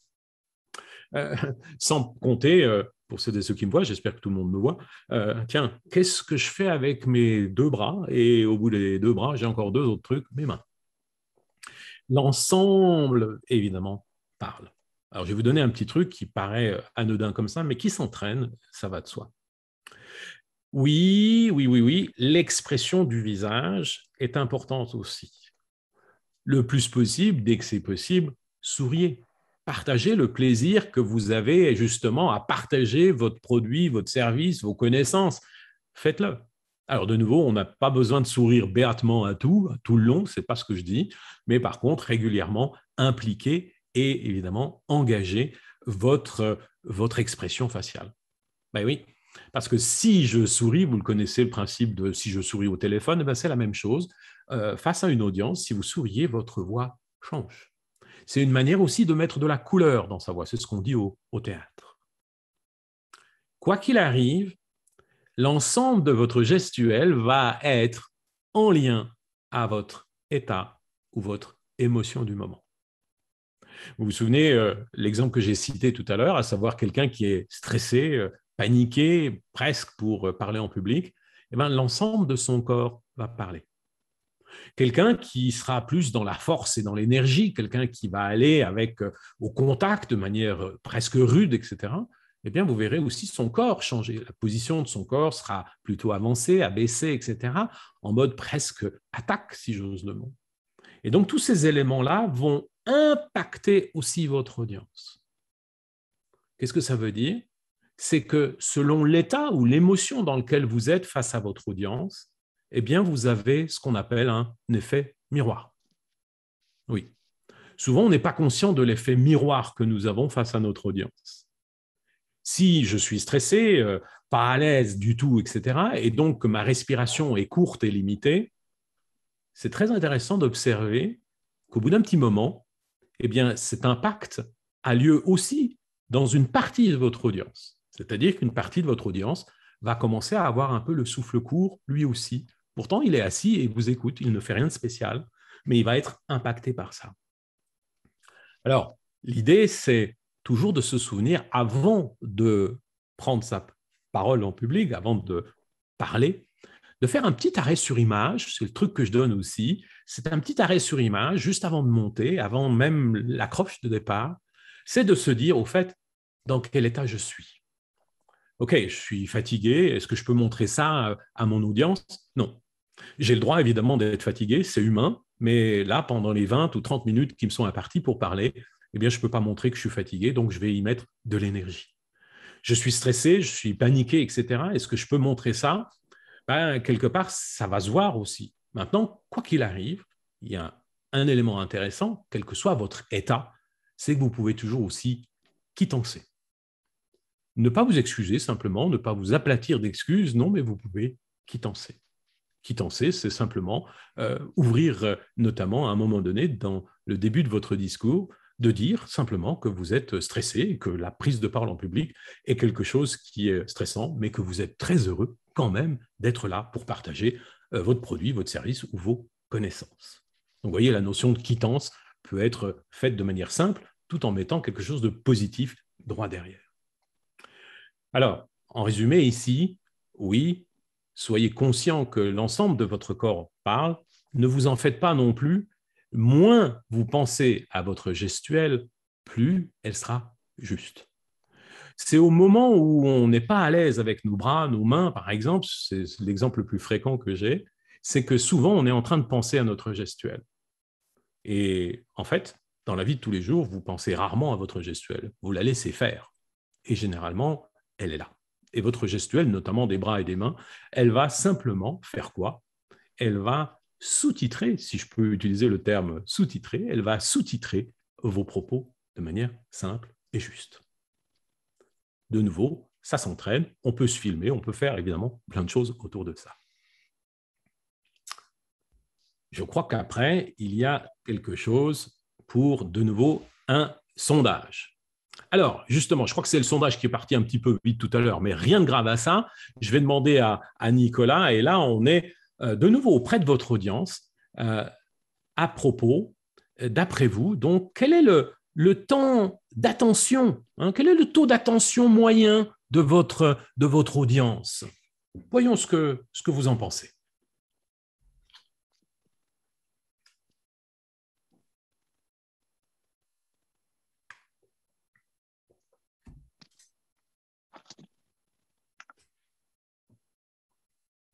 Euh, sans compter euh, pour ceux et ceux qui me voient, j'espère que tout le monde me voit. Euh, tiens, qu'est-ce que je fais avec mes deux bras Et au bout des deux bras, j'ai encore deux autres trucs, mes mains. L'ensemble, évidemment, parle. Alors, je vais vous donner un petit truc qui paraît euh, anodin comme ça, mais qui s'entraîne, ça va de soi. Oui, oui, oui, oui, l'expression du visage est importante aussi. Le plus possible, dès que c'est possible, souriez partagez le plaisir que vous avez justement à partager votre produit, votre service, vos connaissances. Faites-le. Alors de nouveau, on n'a pas besoin de sourire béatement à tout, tout le long, c'est pas ce que je dis, mais par contre régulièrement impliquer et évidemment engager votre, expression faciale. Ben oui, parce que si je souris, vous le connaissez le principe de si je souris au téléphone, ben c'est la même chose. Euh, face à une audience, si vous souriez, votre voix change. C'est une manière aussi de mettre de la couleur dans sa voix. C'est ce qu'on dit au, théâtre. Quoi qu'il arrive, l'ensemble de votre gestuelle va être en lien à votre état ou votre émotion du moment. Vous vous souvenez euh, l'exemple que j'ai cité tout à l'heure, à savoir quelqu'un qui est stressé, euh, paniqué, presque pour euh, parler en public, eh ben, l'ensemble de son corps va parler quelqu'un qui sera plus dans la force et dans l'énergie, quelqu'un qui va aller avec euh, au contact de manière euh, presque rude, etc. Eh bien, vous verrez aussi son corps changer. La position de son corps sera plutôt avancée, abaissée, etc., en mode presque attaque, si j'ose le mot. Et donc, tous ces éléments-là vont impacter aussi votre audience. Qu'est-ce que ça veut dire C'est que selon l'état ou l'émotion dans lequel vous êtes face à votre audience, eh bien, vous avez ce qu'on appelle un effet miroir. Oui. Souvent, on n'est pas conscient de l'effet miroir que nous avons face à notre audience. Si je suis stressé, euh, pas à l'aise du tout, etc., et donc que ma respiration est courte et limitée, c'est très intéressant d'observer qu'au bout d'un petit moment, eh bien, cet impact a lieu aussi dans une partie de votre audience. C'est-à-dire qu'une partie de votre audience va commencer à avoir un peu le souffle court, lui aussi, Pourtant, il est assis et vous écoute, il ne fait rien de spécial, mais il va être impacté par ça. Alors, l'idée, c'est toujours de se souvenir avant de prendre sa parole en public, avant de parler, de faire un petit arrêt sur image, c'est le truc que je donne aussi, c'est un petit arrêt sur image juste avant de monter, avant même l'accroche de départ, c'est de se dire au fait dans quel état je suis. OK, je suis fatigué, est-ce que je peux montrer ça euh, à mon audience Non. J'ai le droit évidemment d'être fatigué, c'est humain, mais là, pendant les 20 ou 30 minutes qui me sont imparties pour parler, eh bien, je ne peux pas montrer que je suis fatigué, donc je vais y mettre de l'énergie. Je suis stressé, je suis paniqué, etc. Est-ce que je peux montrer ça ben, Quelque part, ça va se voir aussi. Maintenant, quoi qu'il arrive, il y a un élément intéressant, quel que soit votre état, c'est que vous pouvez toujours aussi quitter ne pas vous excuser simplement, ne pas vous aplatir d'excuses, non, mais vous pouvez quittancer. Quittancer, c'est simplement euh, ouvrir, euh, notamment à un moment donné, dans le début de votre discours, de dire simplement que vous êtes stressé que la prise de parole en public est quelque chose qui est stressant, mais que vous êtes très heureux quand même d'être là pour partager euh, votre produit, votre service ou vos connaissances. Donc, vous voyez, la notion de quittance peut être faite de manière simple, tout en mettant quelque chose de positif droit derrière. Alors, en résumé, ici, oui, soyez conscient que l'ensemble de votre corps parle. Ne vous en faites pas non plus. Moins vous pensez à votre gestuelle, plus elle sera juste. C'est au moment où on n'est pas à l'aise avec nos bras, nos mains, par exemple, c'est l'exemple le plus fréquent que j'ai, c'est que souvent on est en train de penser à notre gestuelle. Et en fait, dans la vie de tous les jours, vous pensez rarement à votre gestuelle, vous la laissez faire. Et généralement, elle est là. Et votre gestuelle, notamment des bras et des mains, elle va simplement faire quoi Elle va sous-titrer, si je peux utiliser le terme sous-titrer, elle va sous-titrer vos propos de manière simple et juste. De nouveau, ça s'entraîne, on peut se filmer, on peut faire évidemment plein de choses autour de ça. Je crois qu'après, il y a quelque chose pour de nouveau un sondage. Alors, justement, je crois que c'est le sondage qui est parti un petit peu vite tout à l'heure, mais rien de grave à ça. Je vais demander à, Nicolas, et là, on est euh, de nouveau auprès de votre audience. Euh, à propos, euh, d'après vous, donc, quel est le, temps d'attention hein, Quel est le taux d'attention moyen de votre, de votre audience Voyons ce que, ce que vous en pensez.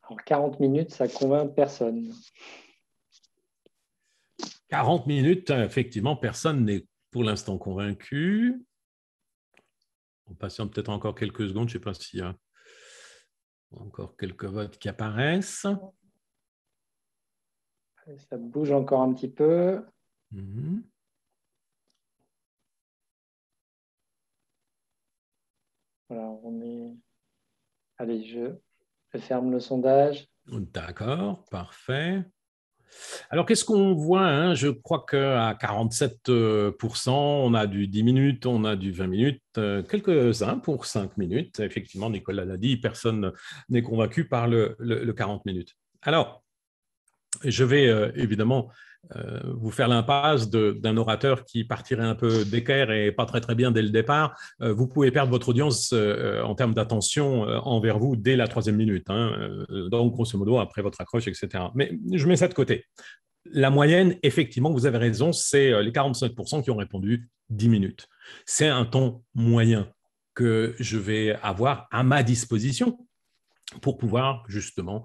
Alors 40 minutes, ça convainc personne. 40 minutes, effectivement, personne n'est pour l'instant convaincu. On patiente peut-être encore quelques secondes, je ne sais pas s'il y a encore quelques votes qui apparaissent. Ça bouge encore un petit peu. Mhm. Voilà, on est. Allez, je ferme le sondage. D'accord, parfait. Alors, qu'est-ce qu'on voit hein? Je crois qu'à 47%, euh, on a du 10 minutes, on a du 20 minutes, euh, quelques-uns pour 5 minutes. Effectivement, Nicolas l'a dit, personne n'est convaincu par le, 40 minutes. Alors, je vais euh, évidemment euh, vous faire l'impasse d'un orateur qui partirait un peu d'équerre et pas très très bien dès le départ, euh, vous pouvez perdre votre audience euh, en termes d'attention envers vous dès la troisième minute. Hein, donc, grosso modo, après votre accroche, etc. Mais je mets ça de côté. La moyenne, effectivement, vous avez raison, c'est les 45% qui ont répondu 10 minutes. C'est un temps moyen que je vais avoir à ma disposition pour pouvoir justement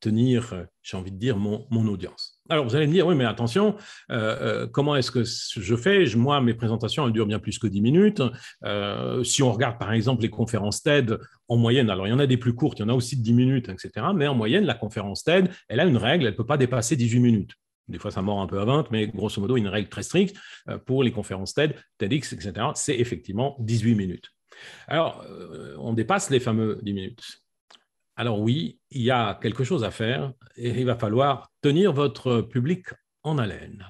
tenir, j'ai envie de dire, mon audience. Alors, vous allez me dire, oui, mais attention, euh, euh, comment est-ce que je fais Moi, mes présentations, elles durent bien plus que 10 minutes. Euh, si on regarde, par exemple, les conférences TED, en moyenne, alors il y en a des plus courtes, il y en a aussi de 10 minutes, etc. Mais en moyenne, la conférence TED, elle a une règle, elle ne peut pas dépasser 18 minutes. Des fois, ça mord un peu à 20, mais grosso modo, une règle très stricte pour les conférences TED, TEDx, etc. C'est effectivement 18 minutes. Alors, on dépasse les fameux 10 minutes alors oui, il y a quelque chose à faire et il va falloir tenir votre public en haleine.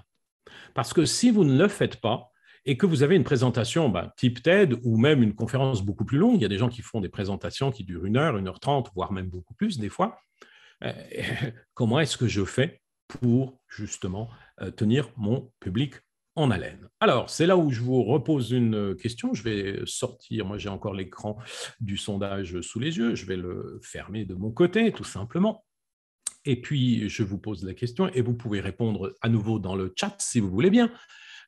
Parce que si vous ne le faites pas et que vous avez une présentation bah, type TED ou même une conférence beaucoup plus longue, il y a des gens qui font des présentations qui durent une heure, une heure trente, voire même beaucoup plus des fois, euh, comment est-ce que je fais pour justement euh, tenir mon public haleine. Alors, c'est là où je vous repose une question. Je vais sortir, moi j'ai encore l'écran du sondage sous les yeux, je vais le fermer de mon côté, tout simplement. Et puis, je vous pose la question et vous pouvez répondre à nouveau dans le chat si vous voulez bien.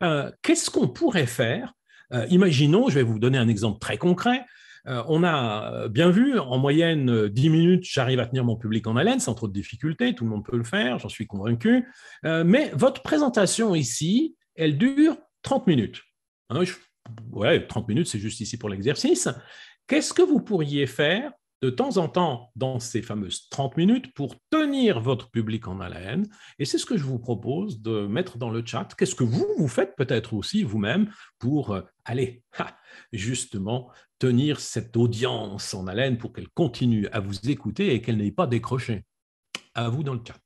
Euh, qu'est-ce qu'on pourrait faire euh, Imaginons, je vais vous donner un exemple très concret. Euh, on a bien vu, en moyenne, 10 minutes, j'arrive à tenir mon public en haleine sans trop de difficultés, tout le monde peut le faire, j'en suis convaincu. mais votre présentation ici, elle dure 30 minutes. 30 hein, minutes, c'est juste ici pour l'exercice. Qu'est-ce que vous pourriez faire de temps en temps dans ces fameuses 30 minutes pour tenir votre public en haleine. Et c'est ce que je vous propose de mettre dans le chat. Qu'est-ce que vous, vous faites peut-être aussi vous-même pour euh, aller justement tenir cette audience en haleine pour qu'elle continue à vous écouter et qu'elle n'ait pas décroché À vous dans le chat.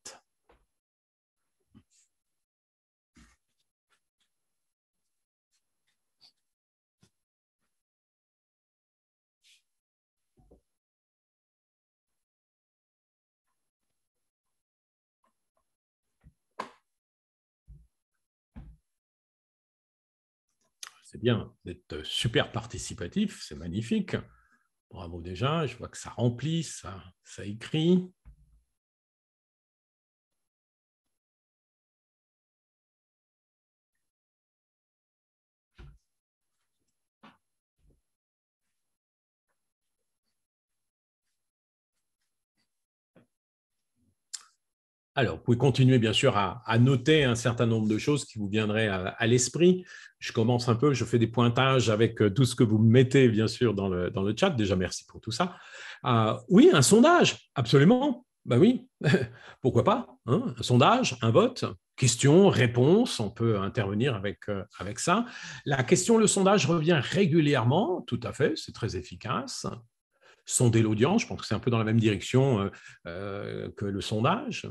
bien d'être super participatif, c'est magnifique. Bravo déjà, je vois que ça remplit, ça, ça écrit, Alors, vous pouvez continuer bien sûr à, noter un certain nombre de choses qui vous viendraient à, l'esprit. Je commence un peu, je fais des pointages avec euh, tout ce que vous mettez bien sûr dans le, chat. Déjà, merci pour tout ça. Euh, oui, un sondage, absolument. Ben oui, pourquoi pas hein, Un sondage, un vote, question, réponse. on peut intervenir avec, euh, avec ça. La question, le sondage revient régulièrement, tout à fait, c'est très efficace sonder l'audience. Je pense que c'est un peu dans la même direction que le sondage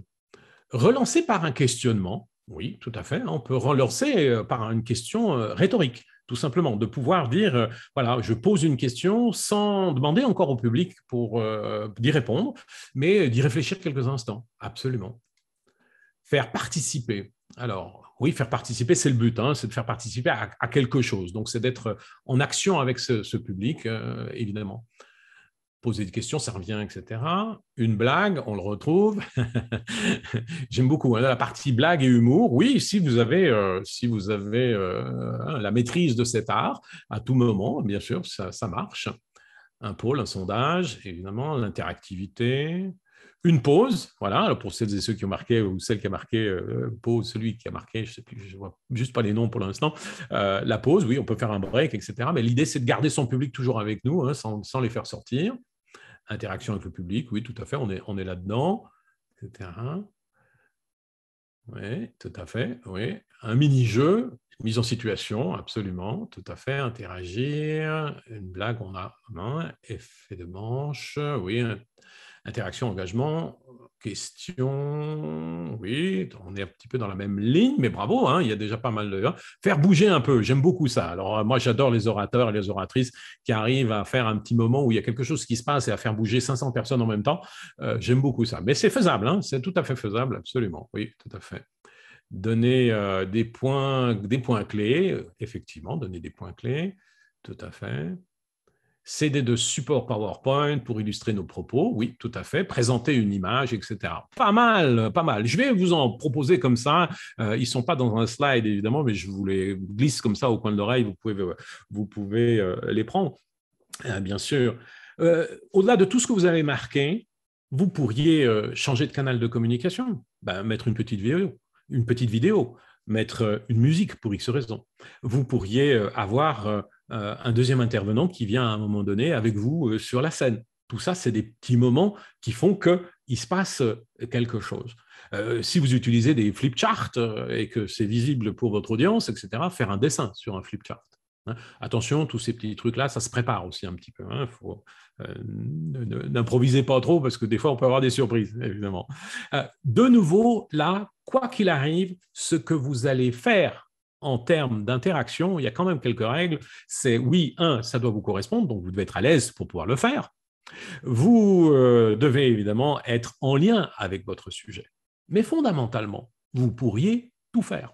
relancer par un questionnement, oui, tout à fait, on peut relancer euh, par une question euh, rhétorique tout simplement, de pouvoir dire, euh, voilà, je pose une question sans demander encore au public pour d'y répondre, mais d'y réfléchir quelques instants, absolument. Faire participer. Alors, oui, faire participer, c'est le but, hein, c'est de faire participer à, quelque chose. Donc, c'est d'être en action avec ce, public, évidemment poser des questions, ça revient, etc. Une blague, on le retrouve. J'aime beaucoup hein, la partie blague et humour. Oui, si vous avez, euh, si vous avez euh, hein, la maîtrise de cet art, à tout moment, bien sûr, ça, marche. Un pôle, un sondage, évidemment, l'interactivité. Une pause, voilà, pour celles et ceux qui ont marqué, ou celle qui a marqué euh, pause, celui qui a marqué, je ne sais plus, je vois juste pas les noms pour l'instant, la pause, oui, on peut faire un break, etc. Mais l'idée, c'est de garder son public toujours avec nous, hein, sans les faire sortir. Interaction avec le public, oui, tout à fait, on est, on est là-dedans, Oui, tout à fait, oui. Un mini-jeu, mise en situation, absolument, tout à fait, interagir, une blague, on a un effet de manche, oui, Interaction, engagement, question. Oui, on est un petit peu dans la même ligne, mais bravo, hein, il y a déjà pas mal de. Hein. Faire bouger un peu, j'aime beaucoup ça. Alors, euh, moi, j'adore les orateurs et les oratrices qui arrivent à faire un petit moment où il y a quelque chose qui se passe et à faire bouger 500 personnes en même temps. Euh, j'aime beaucoup ça. Mais c'est faisable, hein, c'est tout à fait faisable, absolument. Oui, tout à fait. Donner euh, des, points, des points clés, effectivement, donner des points clés, tout à fait. C'est de support PowerPoint pour illustrer nos propos, oui, tout à fait, présenter une image, etc. Pas mal, pas mal. Je vais vous en proposer comme ça. Euh, ils ne sont pas dans un slide, évidemment, mais je vous les glisse comme ça au coin de l'oreille. Vous pouvez, euh, vous pouvez euh, les prendre, bien sûr. Au-delà de tout ce que vous avez marqué, vous pourriez changer de canal de communication, ben, mettre une petite vidéo, une petite vidéo, mettre une musique pour X raison. Vous pourriez avoir euh, un deuxième intervenant qui vient à un moment donné avec vous euh, sur la scène. Tout ça, c'est des petits moments qui font qu'il se passe euh, quelque chose. si vous utilisez des flip charts et que c'est visible pour votre audience, etc., faire un dessin sur un flip chart. Hein. Attention, tous ces petits trucs-là, ça se prépare aussi un petit peu. Hein. Faut, n'improvisez pas trop parce que des fois, on peut avoir des surprises, évidemment. de nouveau, là, quoi qu'il arrive, ce que vous allez faire en termes d'interaction, il y a quand même quelques règles. C'est oui, un, ça doit vous correspondre, donc vous devez être à l'aise pour pouvoir le faire. Vous euh, devez évidemment être en lien avec votre sujet. Mais fondamentalement, vous pourriez tout faire.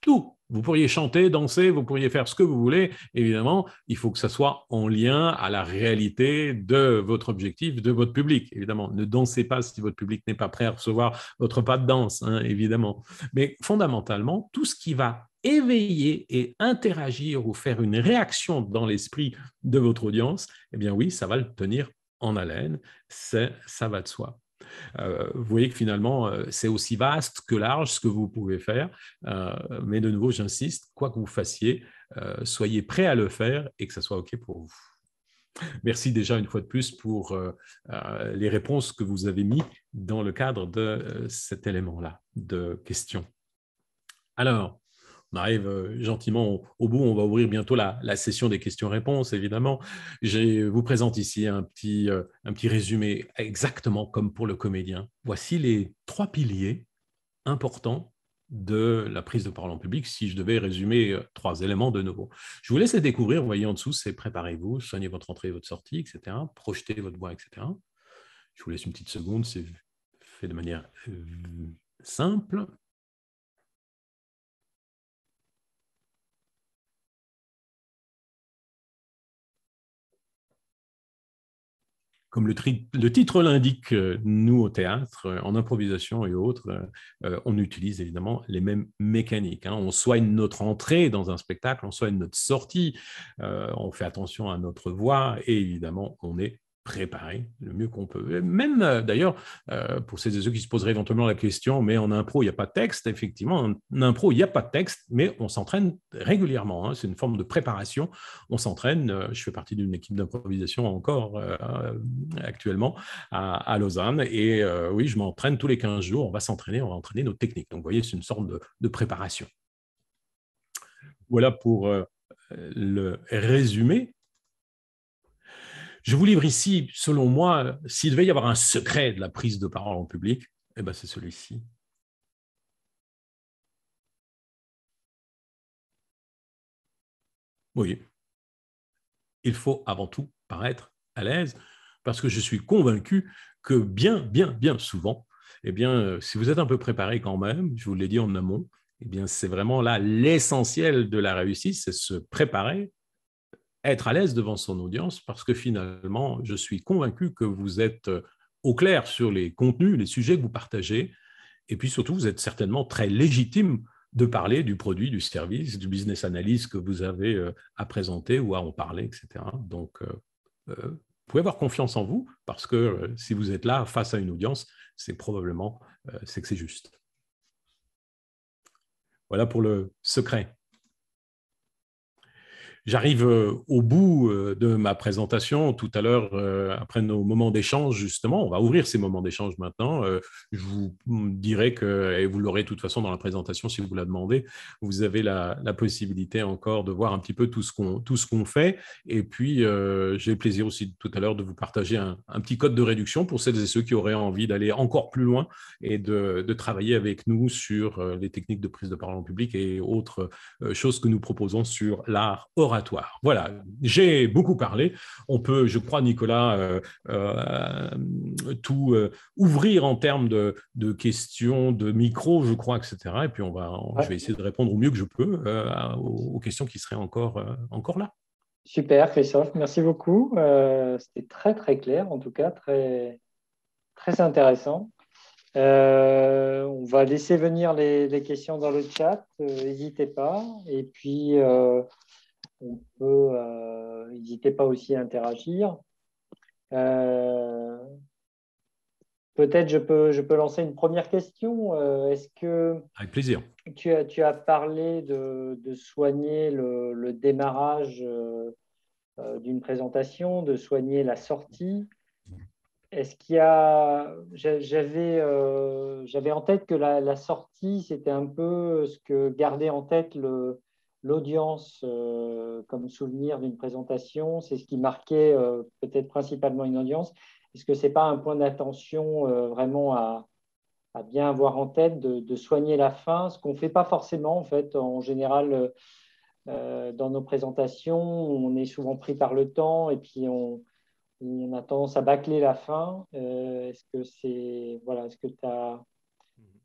Tout. Vous pourriez chanter, danser, vous pourriez faire ce que vous voulez. Évidemment, il faut que ça soit en lien à la réalité de votre objectif, de votre public. Évidemment, ne dansez pas si votre public n'est pas prêt à recevoir votre pas de danse, hein, évidemment. Mais fondamentalement, tout ce qui va éveiller et interagir ou faire une réaction dans l'esprit de votre audience, eh bien oui, ça va le tenir en haleine, ça va de soi. Euh, vous voyez que finalement, euh, c'est aussi vaste que large ce que vous pouvez faire. Euh, mais de nouveau, j'insiste, quoi que vous fassiez, soyez prêt à le faire et que ça soit OK pour vous. Merci déjà une fois de plus pour les réponses que vous avez mis dans le cadre de cet élément-là de questions. Alors, on arrive euh, gentiment au, bout. On va ouvrir bientôt la, session des questions-réponses, évidemment. Je vous présente ici un petit, euh, un petit résumé, exactement comme pour le comédien. Voici les trois piliers importants de la prise de parole en public, si je devais résumer euh, trois éléments de nouveau. Je vous laisse les découvrir, vous voyez en dessous, c'est préparez-vous, soignez votre entrée et votre sortie, etc., projetez votre voix, etc. Je vous laisse une petite seconde, c'est fait de manière simple, comme le, titre l'indique, euh, nous au théâtre, euh, en improvisation et autres, euh, on utilise évidemment les mêmes mécaniques. Hein. On soigne notre entrée dans un spectacle, on soigne notre sortie, on fait attention à notre voix et évidemment on est préparer le mieux qu'on peut. même euh, d'ailleurs, euh, pour ces ceux qui se poseraient éventuellement la question, mais en impro, il n'y a pas de texte, effectivement, en impro, il n'y a pas de texte, mais on s'entraîne régulièrement. Hein. C'est une forme de préparation. On s'entraîne. Euh, je fais partie d'une équipe d'improvisation encore actuellement à, Lausanne. Et oui, je m'entraîne tous les 15 jours. On va s'entraîner, on va entraîner nos techniques. Donc, vous voyez, c'est une sorte de, préparation. Voilà pour le résumé je vous livre ici, selon moi, euh, s'il devait y avoir un secret de la prise de parole en public, eh ben c'est celui-ci. Oui. Il faut avant tout paraître à l'aise, parce que je suis convaincu que bien, bien, bien souvent, eh bien, euh, si vous êtes un peu préparé quand même, je vous l'ai dit en amont, eh bien, c'est vraiment là l'essentiel de la réussite, c'est se préparer être à l'aise devant son audience parce que finalement, je suis convaincu que vous êtes euh, au clair sur les contenus, les sujets que vous partagez. Et puis surtout, vous êtes certainement très légitime de parler du produit, du service, du business analyse que vous avez euh, à présenter ou à en parler, etc. Donc, euh, vous pouvez avoir confiance en vous parce que si vous êtes là face à une audience, c'est probablement c'est que c'est juste. Voilà pour le secret. J'arrive euh, au bout euh, de ma présentation tout à l'heure, euh, après nos moments d'échange, justement. On va ouvrir ces moments d'échange maintenant. Je vous dirai que, et vous l'aurez de toute façon dans la présentation si vous la demandez, vous avez la, possibilité encore de voir un petit peu tout ce qu'on fait. Et puis, j'ai le plaisir aussi tout à l'heure de vous partager un, petit code de réduction pour celles et ceux qui auraient envie d'aller encore plus loin et de, de, travailler avec nous sur les techniques de prise de parole en public et autres choses que nous proposons sur l'art oral voilà, j'ai beaucoup parlé. On peut, je crois, Nicolas, euh, euh, tout euh, ouvrir en termes de, questions, de micro, je crois, etc. Et puis on va, je vais essayer de répondre au mieux que je peux aux, questions qui seraient encore, encore là. Super, Christophe, merci beaucoup. C'était très très clair, en tout cas très très intéressant. on va laisser venir les, questions dans le chat, n'hésitez pas. Et puis, on peut euh, n'hésitez pas aussi à interagir. Euh, peut-être je peux, je peux lancer une première question. Euh, est-ce que avec plaisir. Tu as, tu as parlé de, de soigner le, le démarrage d'une présentation, de soigner la sortie. Est-ce qu'il y a, j'avais en tête que la, la sortie c'était un peu ce que gardait en tête le l'audience euh, comme souvenir d'une présentation C'est ce qui marquait euh, peut-être principalement une audience. Est-ce que ce n'est pas un point d'attention euh, vraiment à, bien avoir en tête, de, soigner la fin, ce qu'on ne fait pas forcément en fait en général dans nos présentations On est souvent pris par le temps et puis on, on a tendance à bâcler la fin. Est-ce que c'est voilà, est-ce que tu as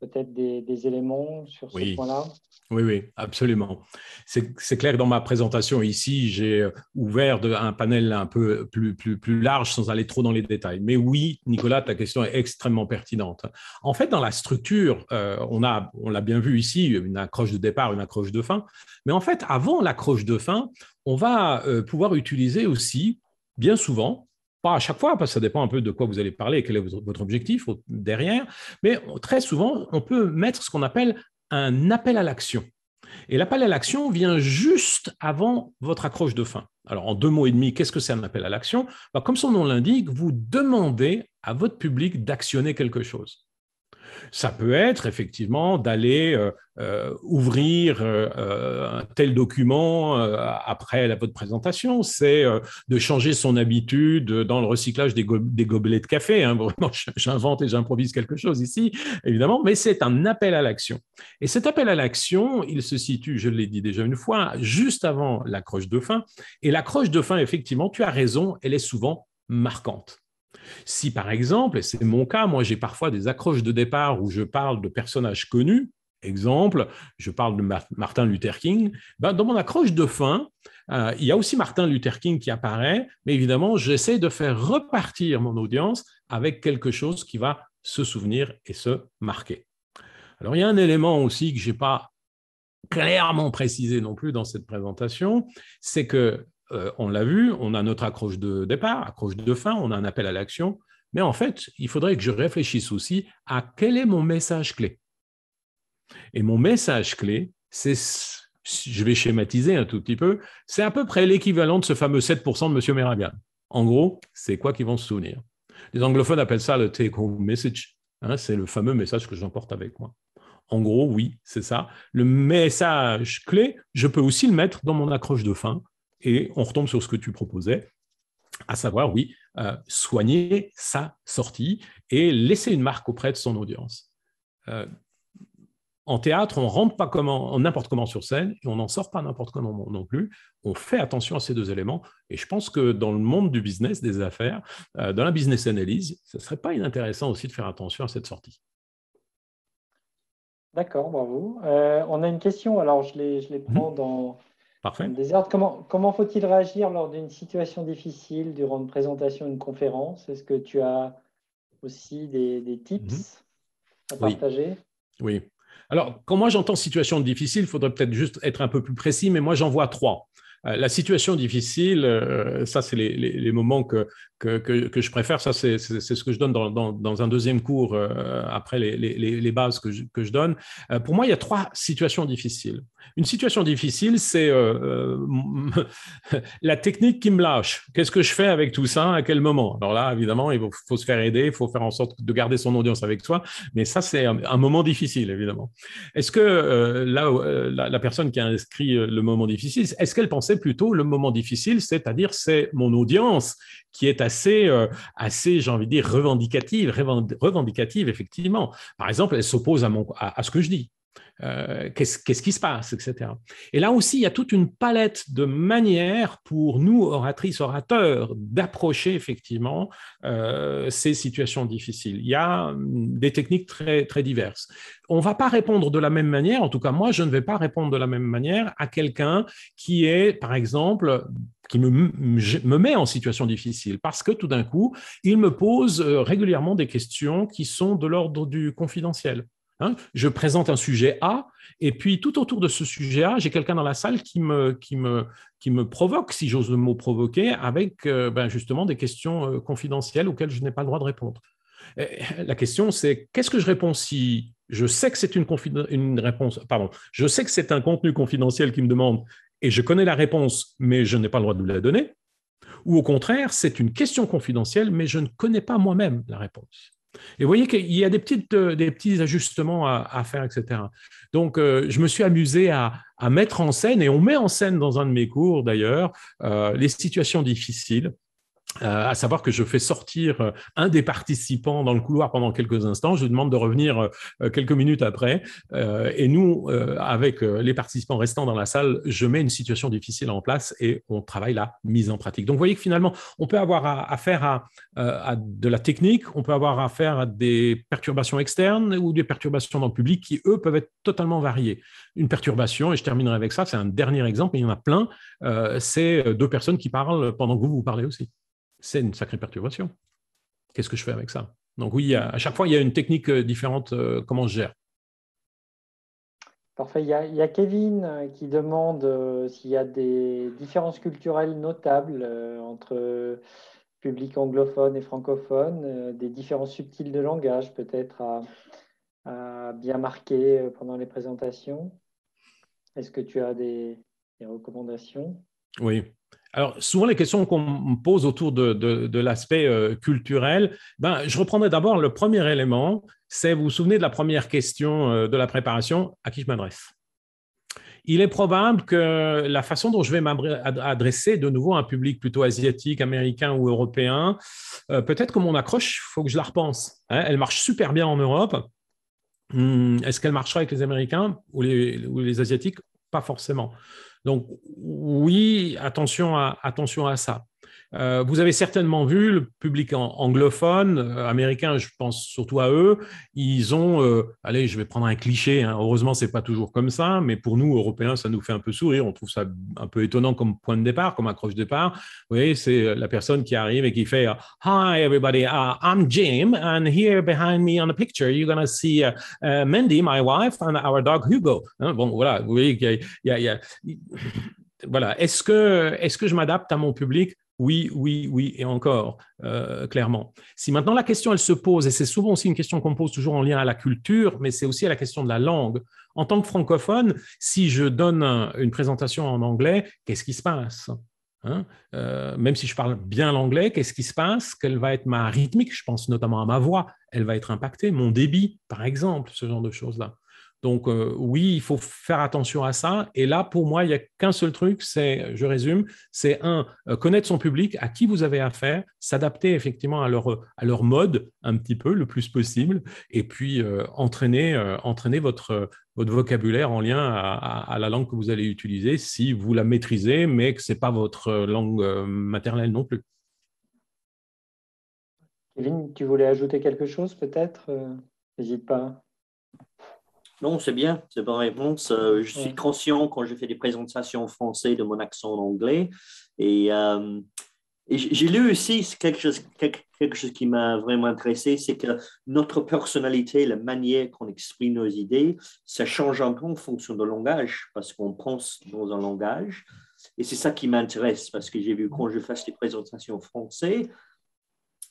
peut-être des, éléments sur ce oui. point-là Oui, oui, absolument. C'est clair que dans ma présentation ici, j'ai euh, ouvert de, un panel un peu plus, plus, plus large sans aller trop dans les détails. Mais oui, Nicolas, ta question est extrêmement pertinente. En fait, dans la structure, euh, on l'a on l'a bien vu ici, une accroche de départ, une accroche de fin. Mais en fait, avant l'accroche de fin, on va euh, pouvoir utiliser aussi, bien souvent, pas à chaque fois, parce que ça dépend un peu de quoi vous allez parler, quel est votre objectif derrière, mais très souvent, on peut mettre ce qu'on appelle un appel à l'action. Et l'appel à l'action vient juste avant votre accroche de fin. Alors, en deux mots et demi, qu'est-ce que c'est un appel à l'action bah, Comme son nom l'indique, vous demandez à votre public d'actionner quelque chose. Ça peut être effectivement d'aller euh, euh, ouvrir euh, un tel document après la, votre présentation, c'est de changer son habitude dans le recyclage des, gobelets de café. Hein. j'invente et j'improvise quelque chose ici, évidemment, mais c'est un appel à l'action. Et cet appel à l'action, il se situe, je l'ai dit déjà une fois, juste avant l'accroche de fin. Et l'accroche de fin, effectivement, tu as raison, elle est souvent marquante. Si par exemple, et c'est mon cas, moi j'ai parfois des accroches de départ où je parle de personnages connus, exemple, je parle de Martin Luther King, ben, dans mon accroche de fin, euh, il y a aussi Martin Luther King qui apparaît, mais évidemment j'essaie de faire repartir mon audience avec quelque chose qui va se souvenir et se marquer. Alors il y a un élément aussi que je n'ai pas clairement précisé non plus dans cette présentation, c'est que euh, on l'a vu, on a notre accroche de départ, accroche de fin, on a un appel à l'action. Mais en fait, il faudrait que je réfléchisse aussi à quel est mon message clé. Et mon message clé, c'est, je vais schématiser un tout petit peu, c'est à peu près l'équivalent de ce fameux 7% de M. Meravian. En gros, c'est quoi qu'ils vont se souvenir Les anglophones appellent ça le take-home message. Hein, c'est le fameux message que j'emporte avec moi. En gros, oui, c'est ça. Le message clé, je peux aussi le mettre dans mon accroche de fin et on retombe sur ce que tu proposais, à savoir, oui, euh, soigner sa sortie et laisser une marque auprès de son audience. Euh, en théâtre, on ne rentre pas n'importe comment sur scène et on n'en sort pas n'importe comment non plus. On fait attention à ces deux éléments. Et je pense que dans le monde du business, des affaires, euh, dans la business analyse, ce ne serait pas inintéressant aussi de faire attention à cette sortie. D'accord, bravo. Euh, on a une question, alors je les, je les mhm. prends dans, Parfait. comment, faut-il réagir lors d'une situation difficile, durant une présentation, une conférence Est-ce que tu as aussi des, tips mhm. à partager oui. oui. Alors, quand moi j'entends situation difficile, il faudrait peut-être juste être un peu plus précis, mais moi j'en vois trois. Euh, la situation difficile, euh, ça, c'est les, moments que, que, je préfère. Ça, c'est ce que je donne dans, un deuxième cours euh, après les, bases que je, donne. pour moi, il y a trois situations difficiles. Une situation difficile, c'est la technique qui me lâche. Qu'est-ce que je fais avec tout ça À quel moment Alors là, évidemment, il faut, se faire aider, il faut faire en sorte de garder son audience avec soi. Mais ça, c'est un, moment difficile, évidemment. Est-ce que là, la, personne qui a inscrit le moment difficile, est-ce qu'elle pensait plutôt le moment difficile, c'est-à-dire c'est mon audience qui est assez, euh, assez j'ai envie de dire, revendicative, revendicative, effectivement. Par exemple, elle s'oppose à, mon, à ce que je dis. Euh, qu'est-ce, qui se passe, etc. Et là aussi, il y a toute une palette de manières pour nous, oratrices, orateurs, d'approcher effectivement euh, ces situations difficiles. Il y a mm, des techniques très, très diverses. On ne va pas répondre de la même manière, en tout cas moi, je ne vais pas répondre de la même manière à quelqu'un qui est, par exemple, qui me, me, met en situation difficile parce que tout d'un coup, il me pose euh, régulièrement des questions qui sont de l'ordre du confidentiel. Hein, je présente un sujet A, et puis tout autour de ce sujet A, j'ai quelqu'un dans la salle qui me, qui me, qui me provoque, si j'ose le mot provoquer, avec euh, ben, justement des questions euh, confidentielles auxquelles je n'ai pas le droit de répondre. Euh, la question, c'est qu'est-ce que je réponds si je sais que c'est une, réponse, pardon, je sais que c'est un contenu confidentiel qui me demande et je connais la réponse, mais je n'ai pas le droit de la donner, ou au contraire, c'est une question confidentielle, mais je ne connais pas moi-même la réponse. Et vous voyez qu'il y a des, euh, petits ajustements à, faire, etc. Donc, euh, je me suis amusé à, mettre en scène, et on met en scène dans un de mes cours d'ailleurs, euh, les situations difficiles euh, à savoir que je fais sortir euh, un des participants dans le couloir pendant quelques instants, je lui demande de revenir euh, quelques minutes après, et nous, avec les participants restants dans la salle, je mets une situation difficile en place et on travaille la mise en pratique. Donc vous voyez que finalement, on peut avoir affaire à, de la technique, on peut avoir affaire à des perturbations externes ou des perturbations dans le public qui, eux, peuvent être totalement variées. Une perturbation, et je terminerai avec ça, c'est un dernier exemple, mais il y en a plein, c'est deux personnes qui parlent pendant que vous, vous parlez aussi c'est une sacrée perturbation. Qu'est-ce que je fais avec ça Donc oui, à chaque fois, il y a une technique euh, différente, euh, comment je gère. Parfait. Il y, a, Kevin euh, qui demande s'il y a des différences culturelles notables entre public anglophone et francophone, des différences subtiles de langage peut-être à, bien marquer pendant les présentations. Est-ce que tu as des, des recommandations Oui, alors, souvent, les questions qu'on me pose autour de, l'aspect euh, culturel, ben, je reprendrai d'abord le premier élément, c'est, vous vous souvenez de la première question euh, de la préparation, à qui je m'adresse il est probable que la façon dont je vais m'adresser de nouveau à un public plutôt asiatique, américain ou européen, euh, peut-être que mon accroche, il faut que je la repense. Hein. Elle marche super bien en Europe. Hum, est-ce qu'elle marchera avec les Américains ou ou les Asiatiques Pas forcément. Donc oui, attention à, attention à ça. Euh, vous avez certainement vu le public anglophone, euh, américain, je pense surtout à eux, ils ont, euh, allez, je vais prendre un cliché, heureusement, heureusement c'est pas toujours comme ça, mais pour nous, Européens, ça nous fait un peu sourire, on trouve ça un peu étonnant comme point de départ, comme accroche de départ. Vous voyez, c'est la personne qui arrive et qui fait Hi everybody, uh, I'm Jim, and here behind me on the picture, you're going to see uh, uh, Mandy, my wife, and our dog Hugo. Hein, bon, voilà, vous voyez qu'il voilà, est-ce que, est-ce que je m'adapte à mon public oui, oui, oui, et encore, euh, clairement. Si maintenant la question, elle se pose, et c'est souvent aussi une question qu'on pose toujours en lien à la culture, mais c'est aussi à la question de la langue. En tant que francophone, si je donne une présentation en anglais, qu'est-ce qui se passe hein? euh, Même si je parle bien l'anglais, qu'est-ce qui se passe Quelle va être ma rythmique Je pense notamment à ma voix. Elle va être impactée, mon débit, par exemple, ce genre de choses-là. Donc euh, oui, il faut faire attention à ça. Et là, pour moi, il n'y a qu'un seul truc, c'est, je résume, c'est un, euh, connaître son public, à qui vous avez affaire, s'adapter effectivement à leur, mode un petit peu, le plus possible, et puis euh, entraîner, votre, vocabulaire en lien à, la langue que vous allez utiliser, si vous la maîtrisez, mais que ce n'est pas votre langue maternelle non plus. Kevin, tu voulais ajouter quelque chose peut-être N'hésite pas. Non, c'est bien, c'est bonne réponse. Euh, je suis conscient quand je fais des présentations en français de mon accent en anglais. Et, euh, j'ai lu aussi quelque chose, quelque chose qui m'a vraiment intéressé, c'est que notre personnalité, la manière qu'on exprime nos idées, ça change un peu en fonction du langage, parce qu'on pense dans un langage. Et c'est ça qui m'intéresse, parce que j'ai vu quand je fais des présentations en français,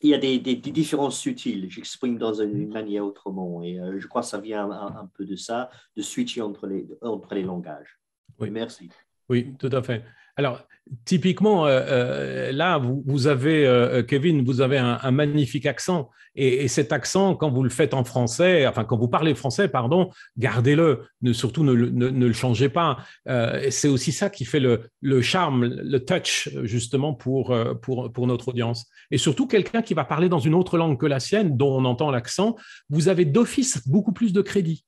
il y a des, des, différences subtiles. j'exprime dans une manière autrement, et euh, je crois que ça vient un, un, peu de ça, de switcher entre les, entre les langages. Oui. Merci. Oui, tout à fait. Alors, typiquement, euh, euh, là, vous, avez, euh, Kevin, vous avez un, magnifique accent. Et, cet accent, quand vous le faites en français, enfin, quand vous parlez français, pardon, gardez-le. surtout, ne, le changez pas. c'est aussi ça qui fait le, charme, le touch, justement, pour, pour notre audience. Et surtout, quelqu'un qui va parler dans une autre langue que la sienne, dont on entend l'accent, vous avez d'office beaucoup plus de crédit.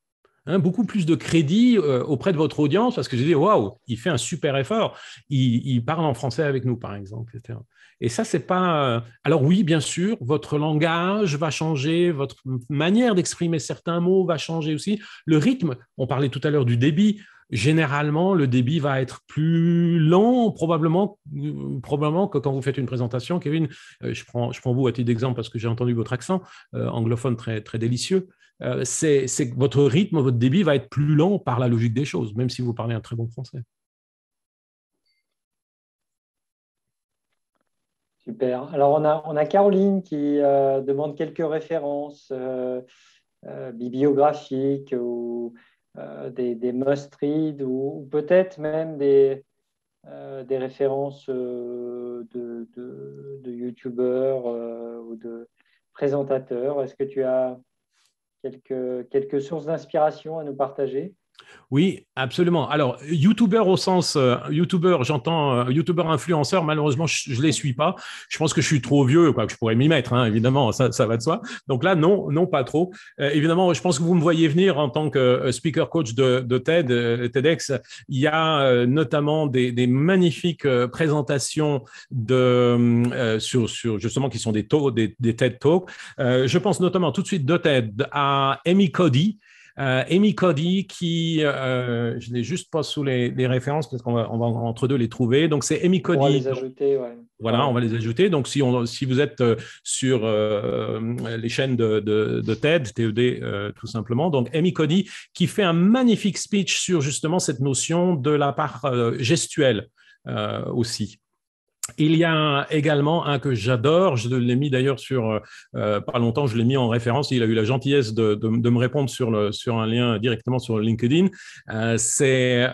Hein, beaucoup plus de crédit euh, auprès de votre audience parce que je dis waouh, il fait un super effort, il, parle en français avec nous par exemple, etc. Et ça c'est pas. Euh, alors oui, bien sûr, votre langage va changer, votre manière d'exprimer certains mots va changer aussi, le rythme. On parlait tout à l'heure du débit généralement, le débit va être plus lent, probablement, euh, probablement que quand vous faites une présentation. Kevin, je prends, je prends vous à titre d'exemple parce que j'ai entendu votre accent anglophone très, très délicieux. Euh, c'est que votre rythme, votre débit va être plus lent par la logique des choses, même si vous parlez un très bon français. Super. Alors, on a, Caroline qui euh, demande quelques références euh, bibliographiques ou des, must reads ou, peut-être même des, références de, de, youtubeurs ou de présentateurs Est-ce que tu as quelques, quelques sources d'inspiration à nous partager oui, absolument. Alors, YouTuber au sens euh, YouTuber, youtubeur, j'entends euh, YouTuber youtubeur influenceur. Malheureusement, je, ne les suis pas. Je pense que je suis trop vieux, quoi. Que je pourrais m'y mettre, hein, évidemment. Ça, va de soi. Donc là, non, non, pas trop. Euh, évidemment, je pense que vous me voyez venir en tant que speaker coach de, TED, TEDx. Il y a notamment des, magnifiques présentations sur, justement qui sont des, des TED Talks. je pense notamment tout de suite de TED à Amy Cody euh, Amy Cody, qui, euh, je n'ai juste pas sous les, références, parce qu'on va, entre deux les trouver. Donc, c'est Amy Cody. On va les ajouter, Voilà, on va les ajouter. Donc, si, on, si vous êtes euh, sur les chaînes de, de, TED, TED tout simplement, donc Amy Cody, qui fait un magnifique speech sur justement cette notion de la part gestuelle aussi. Il y a également un que j'adore, je l'ai mis d'ailleurs sur, euh, euh, pas longtemps, je l'ai mis en référence, il a eu la gentillesse de, me répondre sur, un lien directement sur LinkedIn, euh, c'est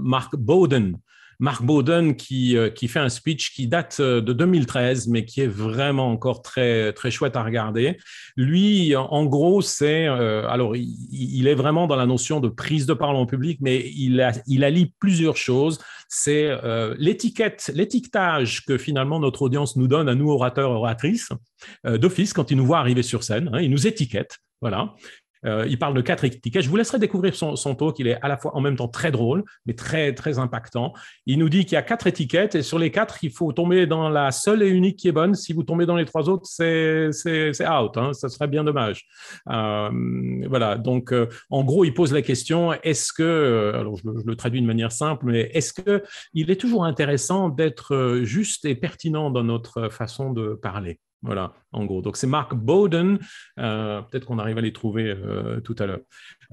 Mark Bowden. Mark Bowden qui, euh, qui fait un speech qui date euh, de 2013, mais qui est vraiment encore très, très chouette à regarder. Lui, en gros, c'est. Euh, alors, il, est vraiment dans la notion de prise de parole en public, mais il, a, allie plusieurs choses. C'est l'étiquette, l'étiquetage que finalement notre audience nous donne à nous, orateurs, oratrices, d'office, quand ils nous voient arriver sur scène. Hein. ils nous étiquettent. Voilà. Euh, il parle de quatre étiquettes. Je vous laisserai découvrir son, son talk. Il est à la fois en même temps très drôle, mais très, très impactant. Il nous dit qu'il y a quatre étiquettes et sur les quatre, il faut tomber dans la seule et unique qui est bonne. Si vous tombez dans les trois autres, c'est out. Hein. Ça serait bien dommage. Euh, voilà. Donc, euh, en gros, il pose la question est-ce que, alors je, le traduis de manière simple, mais est-ce que il est toujours intéressant d'être juste et pertinent dans notre façon de parler voilà, en gros. Donc c'est Mark Bowden. Euh, peut-être qu'on arrive à les trouver euh, tout à l'heure.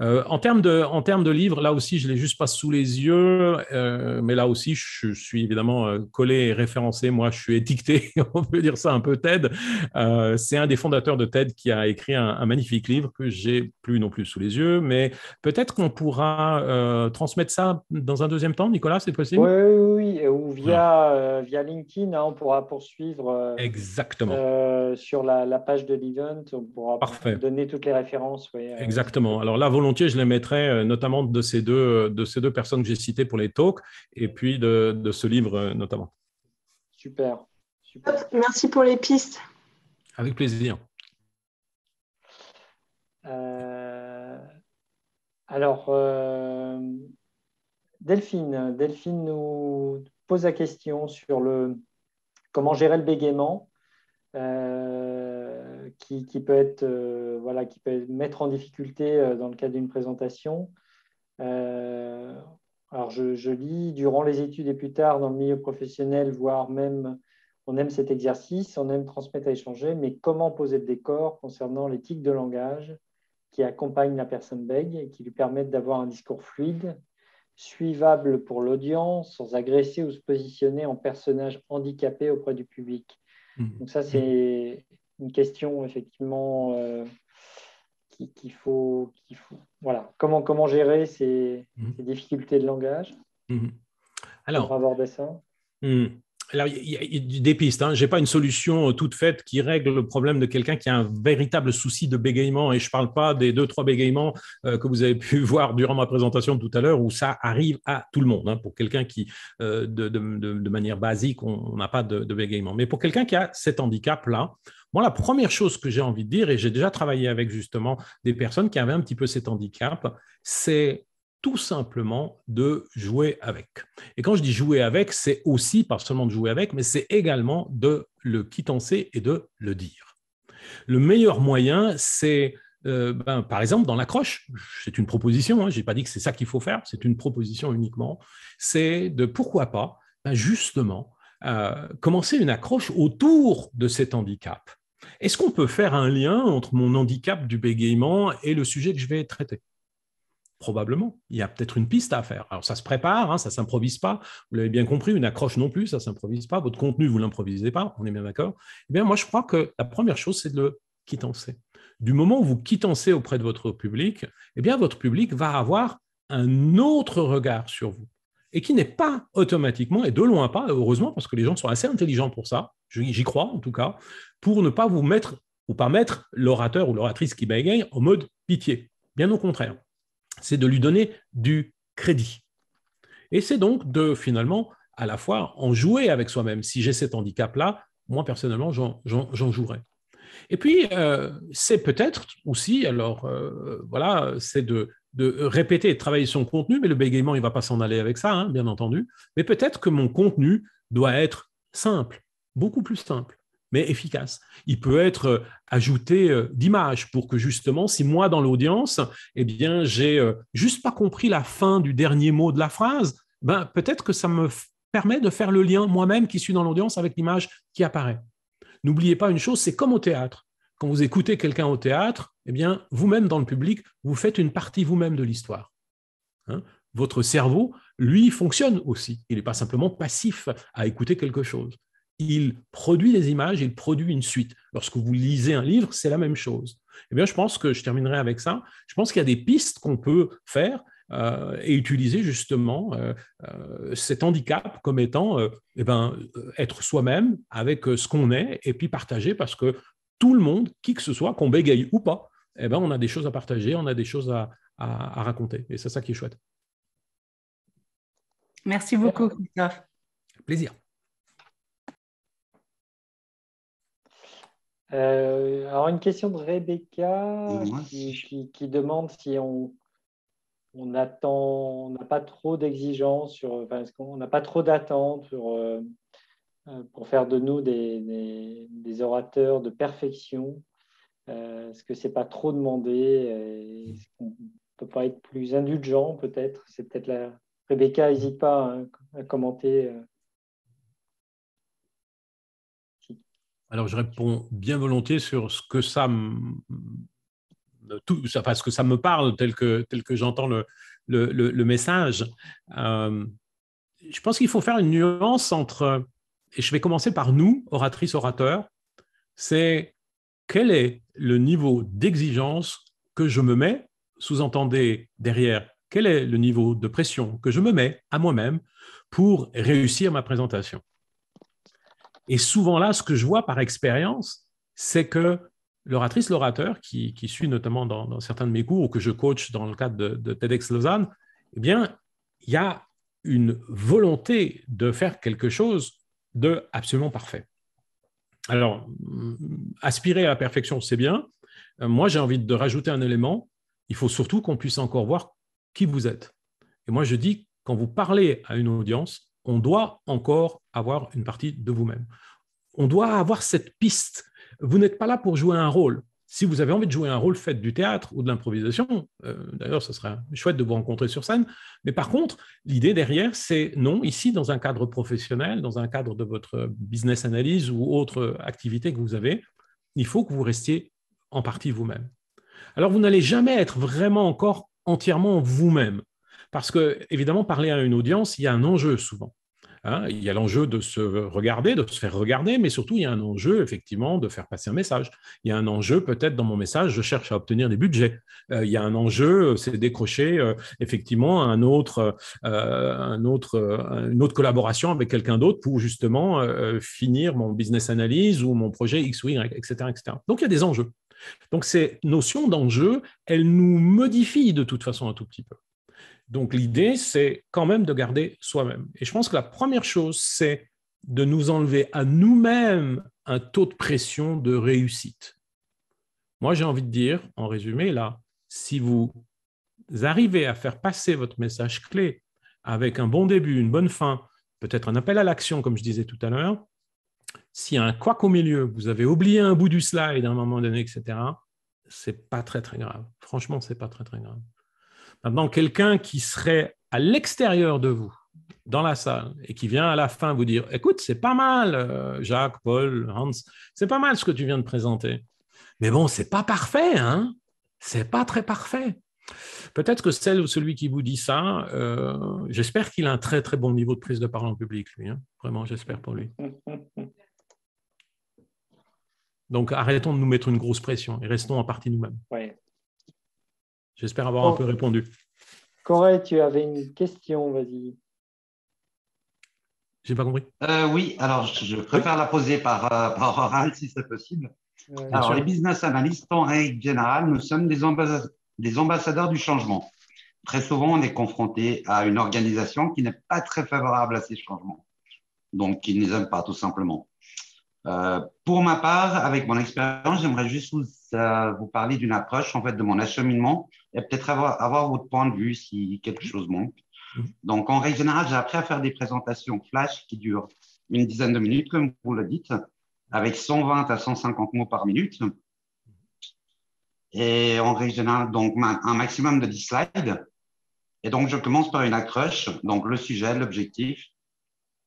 Euh, en termes de, en de livres, là aussi, je l'ai juste pas sous les yeux, euh, mais là aussi, je, suis évidemment euh, collé et référencé. Moi, je suis étiqueté, on peut dire ça un peu TED. c'est un des fondateurs de TED qui a écrit un, magnifique livre que j'ai plus non plus sous les yeux, mais peut-être qu'on pourra transmettre ça dans un deuxième temps, Nicolas, c'est possible Oui, oui, ou via, ah. via LinkedIn, hein, on pourra poursuivre. Exactement. sur la, page de l'event, on pourra donner toutes les références. Exactement. Alors là, je les mettrai euh, notamment de ces deux, euh, de ces deux personnes que j'ai citées pour les talks et puis de, ce livre euh, notamment. Super. Merci pour les pistes. Avec plaisir. alors, Delphine, Delphine nous pose la question sur le comment gérer le bégaiement qui, peut être, euh, voilà, qui peut mettre en difficulté euh, dans le cadre d'une présentation. Euh, alors, je, lis, durant les études et plus tard dans le milieu professionnel, voire même, on aime cet exercice, on aime transmettre à échanger, mais comment poser le décor concernant l'éthique de langage qui accompagne la personne bègue et qui lui permette d'avoir un discours fluide, suivable pour l'audience, sans agresser ou se positionner en personnage handicapé auprès du public. Mmh. Donc ça, c'est une question effectivement euh, qu'il faut, faut, Voilà, comment, comment gérer ces, mhm. difficultés de langage mhm. Alors, pour aborder ça hmm alors, il y a des pistes. Hein. Je n'ai pas une solution euh, toute faite qui règle le problème de quelqu'un qui a un véritable souci de bégaiement. Et je ne parle pas des deux, trois bégaiements euh, que vous avez pu voir durant ma présentation tout à l'heure, où ça arrive à tout le monde. Hein. Pour quelqu'un qui, euh, de, de, manière basique, on n'a pas de, bégaiement. Mais pour quelqu'un qui a cet handicap-là, moi, la première chose que j'ai envie de dire, et j'ai déjà travaillé avec justement des personnes qui avaient un petit peu cet handicap, c'est tout simplement de jouer avec. Et quand je dis jouer avec, c'est aussi, pas seulement de jouer avec, mais c'est également de le quittancer et de le dire. Le meilleur moyen, c'est euh, ben, par exemple, dans l'accroche, c'est une proposition, hein, je n'ai pas dit que c'est ça qu'il faut faire, c'est une proposition uniquement, c'est de pourquoi pas, ben, justement, euh, commencer une accroche autour de cet handicap. Est-ce qu'on peut faire un lien entre mon handicap du bégaiement et le sujet que je vais traiter Probablement. Il y a peut-être une piste à faire. Alors, ça se prépare, hein, ça ne s'improvise pas. Vous l'avez bien compris, une accroche non plus, ça ne s'improvise pas. Votre contenu, vous ne l'improvisez pas, on est bien d'accord. Eh bien, moi, je crois que la première chose, c'est de le quittancer. Du moment où vous quittancez auprès de votre public, eh bien, votre public va avoir un autre regard sur vous et qui n'est pas automatiquement, et de loin pas, heureusement, parce que les gens sont assez intelligents pour ça, j'y crois en tout cas, pour ne pas vous mettre ou pas mettre l'orateur ou l'oratrice qui bégaye en mode pitié. Bien au contraire c'est de lui donner du crédit. Et c'est donc de finalement à la fois en jouer avec soi-même. Si j'ai cet handicap-là, moi personnellement, j'en jouerai. Et puis, euh, c'est peut-être aussi, alors euh, voilà, c'est de, répéter et de travailler son contenu, mais le bégaiement, il ne va pas s'en aller avec ça, hein, bien entendu. Mais peut-être que mon contenu doit être simple, beaucoup plus simple mais efficace. Il peut être euh, ajouté euh, d'images pour que justement, si moi dans l'audience, eh bien, j'ai euh, juste pas compris la fin du dernier mot de la phrase, ben, peut-être que ça me permet de faire le lien moi-même qui suis dans l'audience avec l'image qui apparaît. N'oubliez pas une chose, c'est comme au théâtre. Quand vous écoutez quelqu'un au théâtre, eh bien, vous-même dans le public, vous faites une partie vous-même de l'histoire. Hein. Votre cerveau, lui, fonctionne aussi. Il n'est pas simplement passif à écouter quelque chose il produit des images, il produit une suite. Lorsque vous lisez un livre, c'est la même chose. Eh bien, je pense que je terminerai avec ça. Je pense qu'il y a des pistes qu'on peut faire euh, et utiliser justement euh, euh, cet handicap comme étant eh ben, être soi-même avec ce qu'on est et puis partager parce que tout le monde, qui que ce soit, qu'on bégaye ou pas, eh ben, on a des choses à partager, on a des choses à, à raconter. Et c'est ça qui est chouette. Merci beaucoup, Christophe. Plaisir. Euh, alors, une question de Rebecca qui, demande si on, on attend, on n'a pas trop d'exigences, sur, enfin, qu'on n'a pas trop d'attentes pour, euh, euh, pour faire de nous des, orateurs de perfection Est-ce que ce n'est pas trop demandé Est-ce qu'on peut pas être plus indulgent peut-être C'est peut-être Rebecca, n'hésite pas hein, à commenter Alors, je réponds bien volontiers sur ce que ça me, parle tel que, j'entends le, message. Euh, je pense qu'il faut faire une nuance entre, et je vais commencer par nous, oratrice orateur. c'est quel est le niveau d'exigence que je me mets, sous-entendez derrière, quel est le niveau de pression que je me mets à moi-même pour réussir ma présentation. Et souvent là, ce que je vois par expérience, c'est que l'oratrice, l'orateur, qui, suit notamment dans, certains de mes cours ou que je coach dans le cadre de, TEDx Lausanne, eh bien, il y a une volonté de faire quelque chose de absolument parfait. Alors, mm, aspirer à la perfection, c'est bien. Euh, moi, j'ai envie de rajouter un élément. Il faut surtout qu'on puisse encore voir qui vous êtes. Et moi, je dis, quand vous parlez à une audience, on doit encore avoir une partie de vous-même. On doit avoir cette piste. Vous n'êtes pas là pour jouer un rôle. Si vous avez envie de jouer un rôle, faites du théâtre ou de l'improvisation. Euh, d'ailleurs, ce serait chouette de vous rencontrer sur scène. Mais par contre, l'idée derrière, c'est non, ici, dans un cadre professionnel, dans un cadre de votre business analyse ou autre activité que vous avez, il faut que vous restiez en partie vous-même. Alors, vous n'allez jamais être vraiment encore entièrement vous-même. Parce que, évidemment, parler à une audience, il y a un enjeu souvent. Hein. il y a l'enjeu de se regarder, de se faire regarder, mais surtout, il y a un enjeu, effectivement, de faire passer un message. Il y a un enjeu, peut-être, dans mon message, je cherche à obtenir des budgets. Euh, il y a un enjeu, euh, c'est décrocher, euh, effectivement, un autre, un autre, une autre collaboration avec quelqu'un d'autre pour, justement, finir mon business analyse ou mon projet X ou Y, etc. etc. Donc, il y a des enjeux. Donc, ces notions d'enjeu, elles nous modifient de toute façon un tout petit peu. Donc l'idée, c'est quand même de garder soi-même. Et je pense que la première chose, c'est de nous enlever à nous-mêmes un taux de pression de réussite. Moi, j'ai envie de dire, en résumé, là, si vous arrivez à faire passer votre message clé avec un bon début, une bonne fin, peut-être un appel à l'action, comme je disais tout à l'heure, s'il y a un quoi au milieu, vous avez oublié un bout du slide à un moment donné, etc., c'est pas très, très grave. Franchement, c'est pas très, très grave. Maintenant, quelqu'un qui serait à l'extérieur de vous, dans la salle, et qui vient à la fin vous dire Écoute, c'est pas mal, euh, Jacques, Paul, Hans, c'est pas mal ce que tu viens de présenter. Mais bon, c'est pas parfait, hein C'est pas très parfait. Peut-être que celle ou celui qui vous dit ça, euh, j'espère qu'il a un très très bon niveau de prise de parole en public, lui. Hein. Vraiment, j'espère pour lui. Donc arrêtons de nous mettre une grosse pression et restons en partie nous-mêmes. J'espère avoir un peu répondu. Corée, tu avais une question, vas-y. J'ai pas compris. Euh, oui, alors je, préfère la poser euh, par, oral si c'est possible. alors, les business analysts, en règle générale, nous sommes des ambassadeurs du changement. Très souvent, on est confronté à une organisation qui n'est pas très favorable à ces changements, donc qui ne les aime pas tout simplement. Euh, pour ma part, avec mon expérience, j'aimerais juste euh, vous, parler d'une approche en fait de mon acheminement et peut-être avoir, avoir, votre point de vue si quelque chose manque. Mhm. Donc, en règle générale, j'ai appris à faire des présentations flash qui durent une dizaine de minutes, comme vous le dites, avec 120 à 150 mots par minute. Et en règle générale, donc un maximum de 10 slides. Et donc, je commence par une accroche, donc le sujet, l'objectif,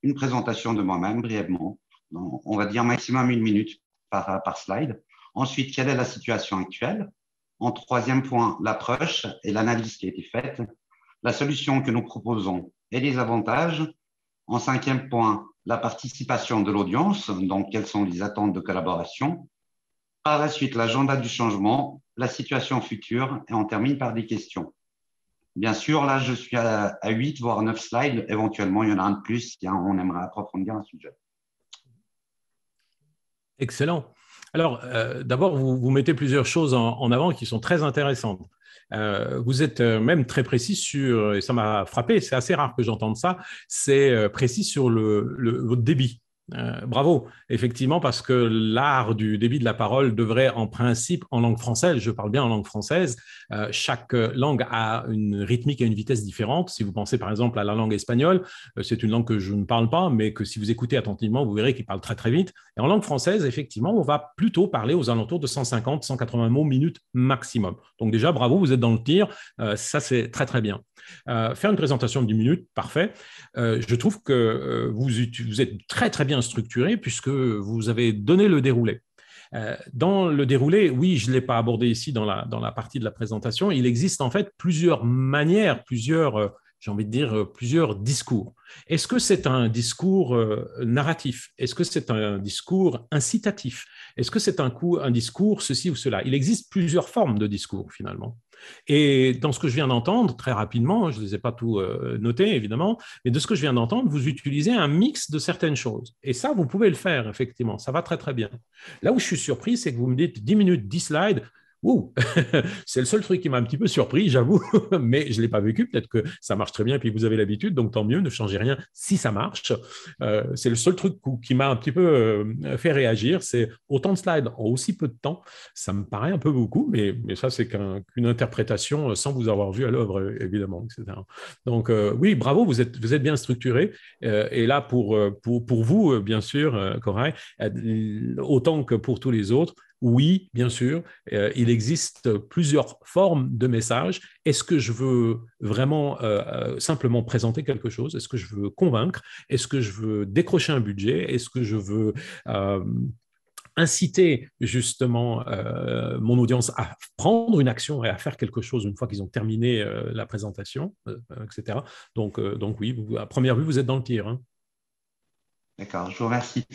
une présentation de moi-même brièvement on va dire maximum une minute euh, par, slide. Ensuite, quelle est la situation actuelle En troisième point, l'approche et l'analyse qui a été faite, la solution que nous proposons et les avantages. En cinquième point, la participation de l'audience, donc quelles sont les attentes de collaboration. Par la suite, l'agenda du changement, la situation future, et on termine par des questions. Bien sûr, là, je suis à, huit voire neuf slides. Éventuellement, il y en a un de plus on aimerait approfondir un sujet. Excellent. Alors, euh, d'abord, vous, mettez plusieurs choses en, avant qui sont très intéressantes. Euh, vous êtes euh, même très précis sur, et ça m'a frappé, c'est assez rare que j'entende ça, c'est précis sur le, le, votre débit. Euh, bravo, effectivement, parce que l'art du débit de la parole devrait, en principe, en langue française, je parle bien en langue française, euh, chaque euh, langue a une rythmique et une vitesse différente. Si vous pensez par exemple à la langue espagnole, c'est une langue que je ne parle pas, mais que si vous écoutez attentivement, vous verrez qu'il parle très très vite. Et en langue française, effectivement, on va plutôt parler aux alentours de 150, 180 mots minute maximum. Donc déjà, bravo, vous êtes dans le tir. ça, c'est très très bien. faire une présentation de 10 minutes, parfait. je trouve que vous êtes très très bien structuré puisque vous avez donné le déroulé. Euh, dans le déroulé, oui, je ne l'ai pas abordé ici dans la, dans la partie de la présentation, il existe en fait plusieurs manières, plusieurs euh, j'ai envie de dire, euh, plusieurs discours. Est-ce que c'est un discours narratif Est-ce que c'est un discours incitatif Est-ce que c'est un, un discours ceci ou cela Il existe plusieurs formes de discours finalement. Et dans ce que je viens d'entendre, très rapidement, hein, je ne les ai pas tout noté euh, notés évidemment, mais de ce que je viens d'entendre, vous utilisez un mix de certaines choses. Et ça, vous pouvez le faire, effectivement, ça va très très bien. Là où je suis surpris, c'est que vous me dites 10 minutes, 10 slides, Ouh, c'est le seul truc qui m'a un petit peu surpris, j'avoue, mais je ne l'ai pas vécu. Peut-être que ça marche très bien et puis vous avez l'habitude, donc tant mieux, ne changez rien si ça marche. Euh, c'est le seul truc qui m'a un petit peu euh, fait réagir. C'est autant de slides en aussi peu de temps. Ça me paraît un peu beaucoup, mais, mais ça, c'est qu'une interprétation sans vous avoir vu à l'œuvre, euh, évidemment, etc. Donc, oui, bravo, vous êtes, vous êtes bien structuré. et là, pour, pour, pour vous, bien sûr, Corail, autant que pour tous les autres, oui, bien sûr, euh, il existe plusieurs formes de messages. Est-ce que je veux vraiment euh, euh, simplement présenter quelque chose Est-ce que je veux convaincre Est-ce que je veux décrocher un budget Est-ce que je veux... inciter justement mon audience à prendre une action et à faire quelque chose une fois qu'ils ont terminé la présentation, etc. Donc, donc oui, à première vue, vous êtes dans le tir. D'accord, je vous remercie.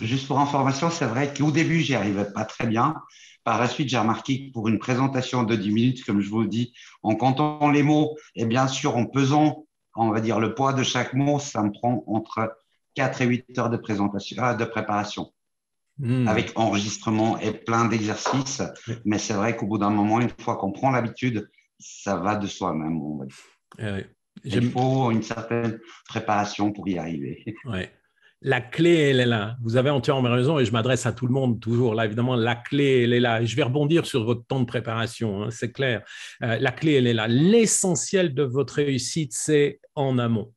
Juste pour information, c'est vrai qu'au début, j'y arrivais pas très bien. Par la suite, j'ai remarqué que pour une présentation de 10 minutes, comme je vous dis, en comptant les mots et eh bien sûr en pesant, on va dire le poids de chaque mot, ça me prend entre 4 et 8 heures de, présentation, euh, de préparation. Hmm. Avec enregistrement et plein d'exercices. Mais c'est vrai qu'au bout d'un moment, une fois qu'on prend l'habitude, ça va de soi-même. Eh Il faut une certaine préparation pour y arriver. Ouais la clé, elle est là. Vous avez entièrement raison et je m'adresse à tout le monde toujours. Là, évidemment, la clé, elle est là. Je vais rebondir sur votre temps de préparation, hein, c'est clair. Euh, la clé, elle est là. L'essentiel de votre réussite, c'est en amont.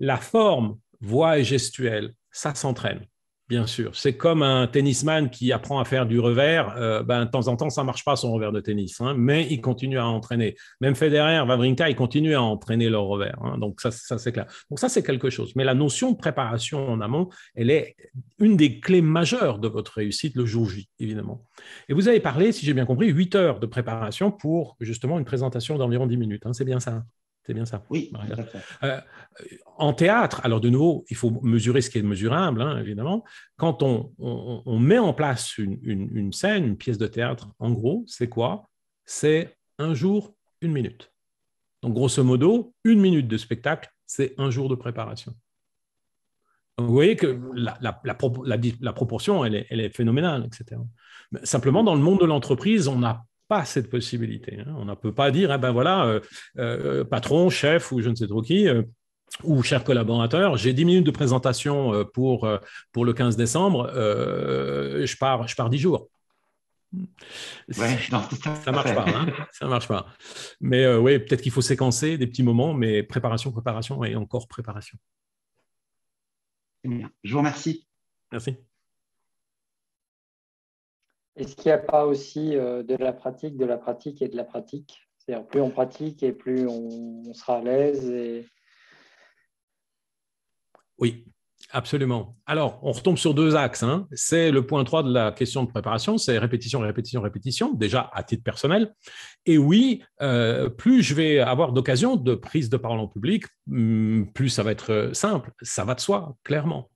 La forme, voix et gestuelle, ça s'entraîne. Bien sûr. C'est comme un tennisman qui apprend à faire du revers. Euh, ben, de temps en temps, ça ne marche pas son revers de tennis, hein, mais il continue à entraîner. Même Federer, Vavrinka, ils continuent à entraîner leur revers. Hein. donc, ça, ça c'est clair. Donc, ça, c'est quelque chose. Mais la notion de préparation en amont, elle est une des clés majeures de votre réussite le jour J, évidemment. Et vous avez parlé, si j'ai bien compris, 8 heures de préparation pour justement une présentation d'environ 10 minutes. Hein. c'est bien ça c'est bien ça. Oui. Euh, en théâtre, alors de nouveau, il faut mesurer ce qui est mesurable, hein, évidemment. Quand on, on, met en place une, une, scène, une pièce de théâtre, en gros, c'est quoi C'est un jour, une minute. Donc, grosso modo, une minute de spectacle, c'est un jour de préparation. vous voyez que la, la, la, proportion, elle est, elle est, phénoménale, etc. simplement, dans le monde de l'entreprise, on n'a pas cette possibilité. Hein. On ne peut pas dire, eh ben voilà, euh, euh, euh, patron, chef ou je ne sais trop qui, ou cher collaborateur, j'ai 10 minutes de présentation pour, pour le 15 décembre, je, pars, je pars 10 jours. ça marche pas, hein. ça marche pas. Mais oui, peut-être qu'il faut séquencer des petits moments, mais préparation, préparation et encore préparation. Je vous remercie. Merci. Est-ce qu'il n'y a pas aussi euh, de la pratique, de la pratique et de la pratique C'est-à-dire plus on pratique et plus on, sera à l'aise. Oui, absolument. Alors, on retombe sur deux axes. Hein. C'est le point 3 de la question de préparation, c'est répétition, répétition, répétition, déjà à titre personnel. Et oui, euh, plus je vais avoir d'occasion de prise de parole en public, hmm, plus ça va être euh, simple, ça va de soi, clairement.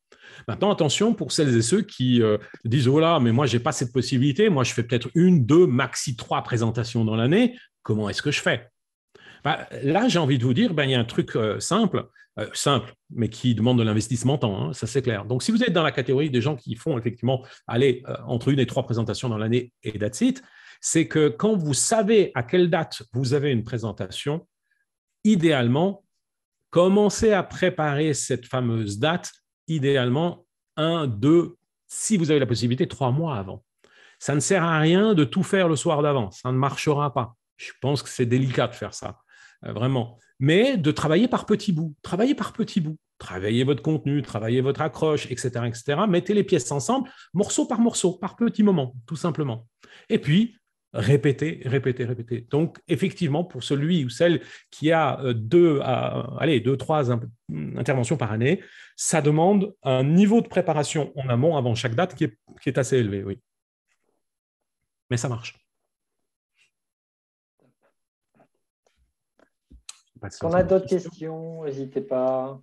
Maintenant, attention pour celles et ceux qui euh, disent oh là, mais moi je n'ai pas cette possibilité, moi je fais peut-être une, deux, maxi trois présentations dans l'année. Comment est-ce que je fais bah, Là, j'ai envie de vous dire, ben, il y a un truc euh, simple, euh, simple, mais qui demande de l'investissement temps, hein, ça c'est clair. Donc, si vous êtes dans la catégorie des gens qui font effectivement aller entre une et trois présentations dans l'année et that's it, c'est que quand vous savez à quelle date vous avez une présentation, idéalement, commencez à préparer cette fameuse date idéalement un, deux, si vous avez la possibilité, trois mois avant. Ça ne sert à rien de tout faire le soir d'avant, ça ne marchera pas. Je pense que c'est délicat de faire ça, euh, vraiment. Mais de travailler par petits bouts, travailler par petits bouts, travailler votre contenu, travailler votre accroche, etc., etc. Mettez les pièces ensemble, morceau par morceau, par petits moments, tout simplement. Et puis, Répéter, répéter, répéter. Donc, effectivement, pour celui ou celle qui a euh, deux, à, euh, allez, deux, trois interventions par année, ça demande un niveau de préparation en amont avant chaque date qui est, qui est assez élevé, oui. Mais ça marche. Si on a d'autres questions, n'hésitez pas.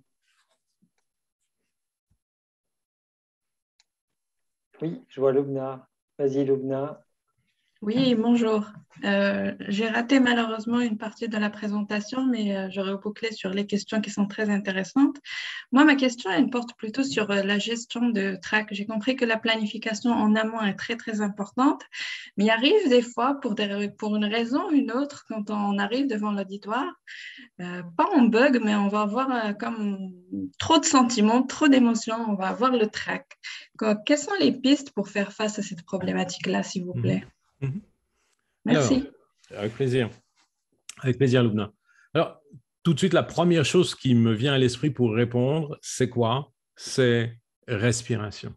Oui, je vois Lubna. Vas-y, Lubna. Oui, ah. bonjour. Euh, j'ai raté malheureusement une partie de la présentation, mais j'aurais euh, j'aurais bouclé sur les questions qui sont très intéressantes. Moi, ma question, elle porte plutôt sur euh, la gestion de track. J'ai compris que la planification en amont est très, très importante, mais il arrive des fois, pour, pour une raison ou une autre, quand on arrive devant l'auditoire, pas en bug, mais on va avoir comme trop de sentiments, trop d'émotions, on va avoir le track. Quelles sont les pistes pour faire face à cette problématique-là, s'il vous mmh. plaît Mhm. Merci. avec plaisir. Avec plaisir, Loubna. Alors, tout de suite, la première chose qui me vient à l'esprit pour répondre, c'est quoi C'est respiration.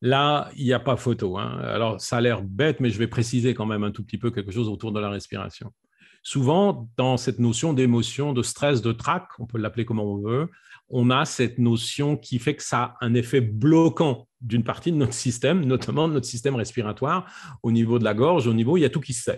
Là, il n'y a pas photo. Hein. Alors, ça a l'air bête, mais je vais préciser quand même un tout petit peu quelque chose autour de la respiration. Souvent, dans cette notion d'émotion, de stress, de trac, on peut l'appeler comment on veut, on a cette notion qui fait que ça a un effet bloquant d'une partie de notre système, notamment de notre système respiratoire, au niveau de la gorge, au niveau, il y a tout qui se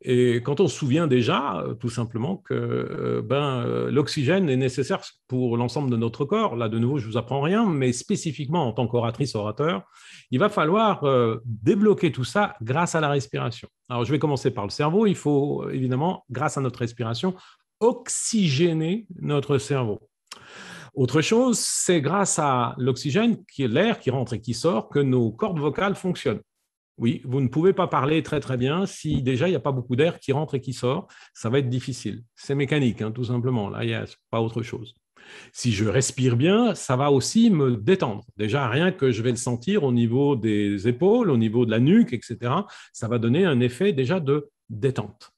Et quand on se souvient déjà, euh, tout simplement, que euh, ben, euh, l'oxygène est nécessaire pour l'ensemble de notre corps, là de nouveau, je ne vous apprends rien, mais spécifiquement en tant qu'oratrice-orateur, il va falloir débloquer tout ça grâce à la respiration. Alors je vais commencer par le cerveau, il faut évidemment, grâce à notre respiration, oxygéner notre cerveau. Autre chose, c'est grâce à l'oxygène, l'air qui rentre et qui sort, que nos cordes vocales fonctionnent. Oui, vous ne pouvez pas parler très très bien si déjà il n'y a pas beaucoup d'air qui rentre et qui sort. Ça va être difficile. C'est mécanique, hein, tout simplement. Là, il n'y a pas autre chose. Si je respire bien, ça va aussi me détendre. Déjà, rien que je vais le sentir au niveau des épaules, au niveau de la nuque, etc., ça va donner un effet déjà de détente.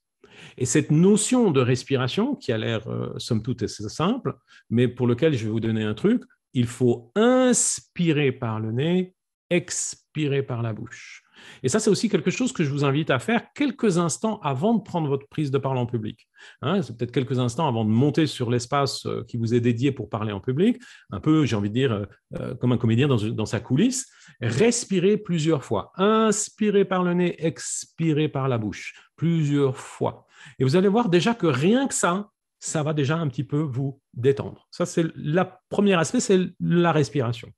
Et cette notion de respiration, qui a l'air, euh, somme toute, assez simple, mais pour lequel je vais vous donner un truc, il faut inspirer par le nez, expirer par la bouche. Et ça, c'est aussi quelque chose que je vous invite à faire quelques instants avant de prendre votre prise de parole en public. Hein. c'est peut-être quelques instants avant de monter sur l'espace euh, qui vous est dédié pour parler en public, un peu, j'ai envie de dire, euh, euh, comme un comédien dans, dans sa coulisse. Respirez plusieurs fois. Inspirez par le nez, expirez par la bouche, plusieurs fois. Et vous allez voir déjà que rien que ça, ça va déjà un petit peu vous détendre. Ça, c'est le premier aspect, c'est la respiration.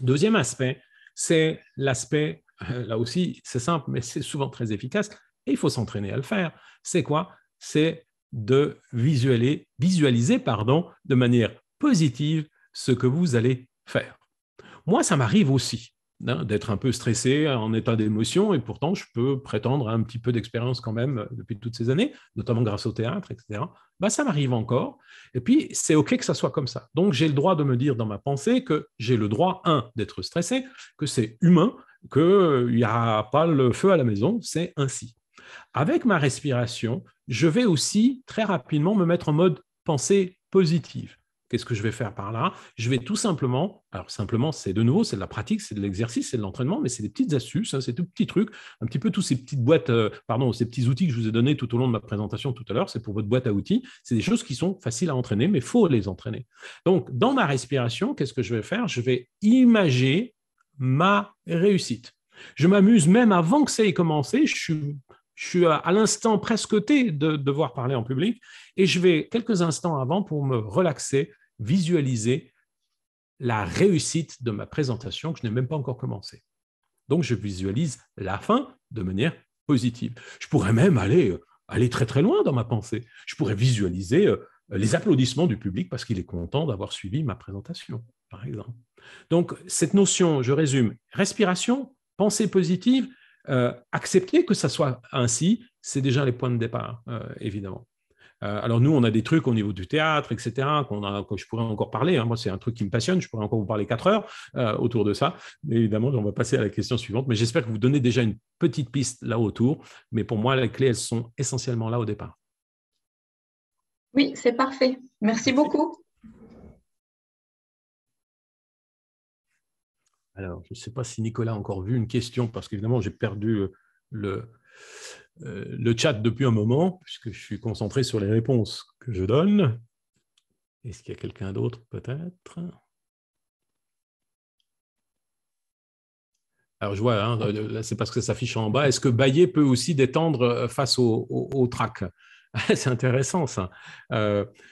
Deuxième aspect, c'est l'aspect euh, là aussi, c'est simple, mais c'est souvent très efficace et il faut s'entraîner à le faire. C'est quoi C'est de visualiser, visualiser pardon, de manière positive ce que vous allez faire. Moi, ça m'arrive aussi hein, d'être un peu stressé, en état d'émotion, et pourtant, je peux prétendre à un petit peu d'expérience quand même euh, depuis toutes ces années, notamment grâce au théâtre, etc. Bah, ça m'arrive encore. Et puis, c'est OK que ça soit comme ça. Donc, j'ai le droit de me dire dans ma pensée que j'ai le droit, un, d'être stressé, que c'est humain, qu'il n'y a pas le feu à la maison, c'est ainsi. Avec ma respiration, je vais aussi très rapidement me mettre en mode pensée positive. Qu'est-ce que je vais faire par là Je vais tout simplement, alors simplement, c'est de nouveau, c'est de la pratique, c'est de l'exercice, c'est de l'entraînement, mais c'est des petites astuces, hein, c'est des petits trucs, un petit peu tous ces petites boîtes, euh, pardon, ces petits outils que je vous ai donnés tout au long de ma présentation tout à l'heure, c'est pour votre boîte à outils. C'est des choses qui sont faciles à entraîner, mais il faut les entraîner. Donc, dans ma respiration, qu'est-ce que je vais faire Je vais imaginer ma réussite. Je m'amuse même avant que ça ait commencé. Je suis, à, l'instant presque T de devoir parler en public et je vais quelques instants avant pour me relaxer, visualiser la réussite de ma présentation que je n'ai même pas encore commencé Donc, je visualise la fin de manière positive. Je pourrais même aller, euh, aller très très loin dans ma pensée. Je pourrais visualiser euh, les applaudissements du public parce qu'il est content d'avoir suivi ma présentation, par exemple. Donc, cette notion, je résume, respiration, pensée positive, euh, accepter que ça soit ainsi, c'est déjà les points de départ, euh, évidemment. Euh, alors, nous, on a des trucs au niveau du théâtre, etc., qu'on que je pourrais encore parler. Hein. Moi, c'est un truc qui me passionne. Je pourrais encore vous parler quatre heures autour de ça. évidemment, on va passer à la question suivante, mais j'espère que vous donnez déjà une petite piste là autour. Mais pour moi, les clés, elles sont essentiellement là au départ. Oui, c'est parfait. Merci beaucoup. Alors, je ne sais pas si Nicolas a encore vu une question, parce qu'évidemment, j'ai perdu euh, euh, le, chat depuis un moment, puisque je suis concentré sur les réponses que je donne. Est-ce qu'il y a quelqu'un d'autre peut-être Alors je vois, hein, c'est parce que ça s'affiche en bas. Est-ce que bailler peut aussi détendre euh, face au, trac c'est intéressant ça.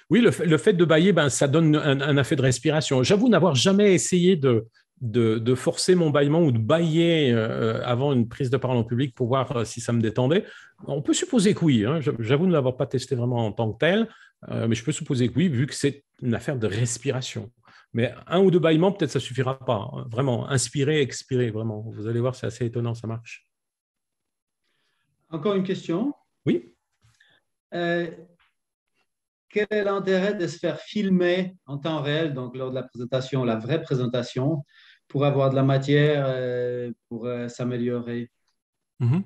oui, le, fait de bailler, ben, ça donne un effet de respiration. J'avoue n'avoir jamais essayé de, de, forcer mon bâillement ou de bailler euh, euh, avant une prise de parole en public pour voir euh, si ça me détendait. On peut supposer que oui. Hein. J'avoue ne l'avoir pas testé vraiment en tant que tel, mais je peux supposer que oui, vu que c'est une affaire de respiration. Mais un ou deux bâillements, peut-être ça suffira pas. Hein. Vraiment, inspirer, expirer, vraiment. Vous allez voir, c'est assez étonnant, ça marche. Encore une question Oui. quel est l'intérêt de se faire filmer en temps réel, donc lors de la présentation, la vraie présentation, pour avoir de la matière euh, pour euh, s'améliorer. Mhm.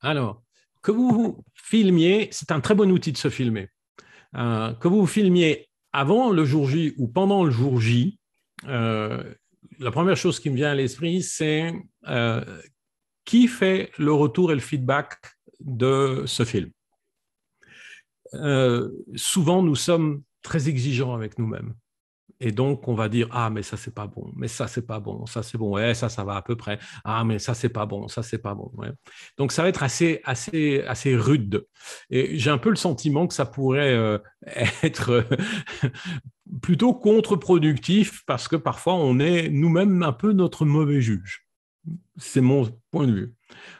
Alors, que vous filmiez, c'est un très bon outil de se filmer. Hein, que vous filmiez avant le jour J ou pendant le jour J, euh, la première chose qui me vient à l'esprit, c'est qui fait le retour et le feedback de ce film. souvent, nous sommes très exigeants avec nous-mêmes. Et donc, on va dire, ah, mais ça, c'est pas bon, mais ça, c'est pas bon, ça, c'est bon, ouais, ça, ça va à peu près, ah, mais ça, c'est pas bon, ça, c'est pas bon. Donc, ça va être assez, assez, assez rude. Et j'ai un peu le sentiment que ça pourrait euh, être euh, plutôt contre-productif parce que parfois, on est nous-mêmes un peu notre mauvais juge. C'est mon point de vue.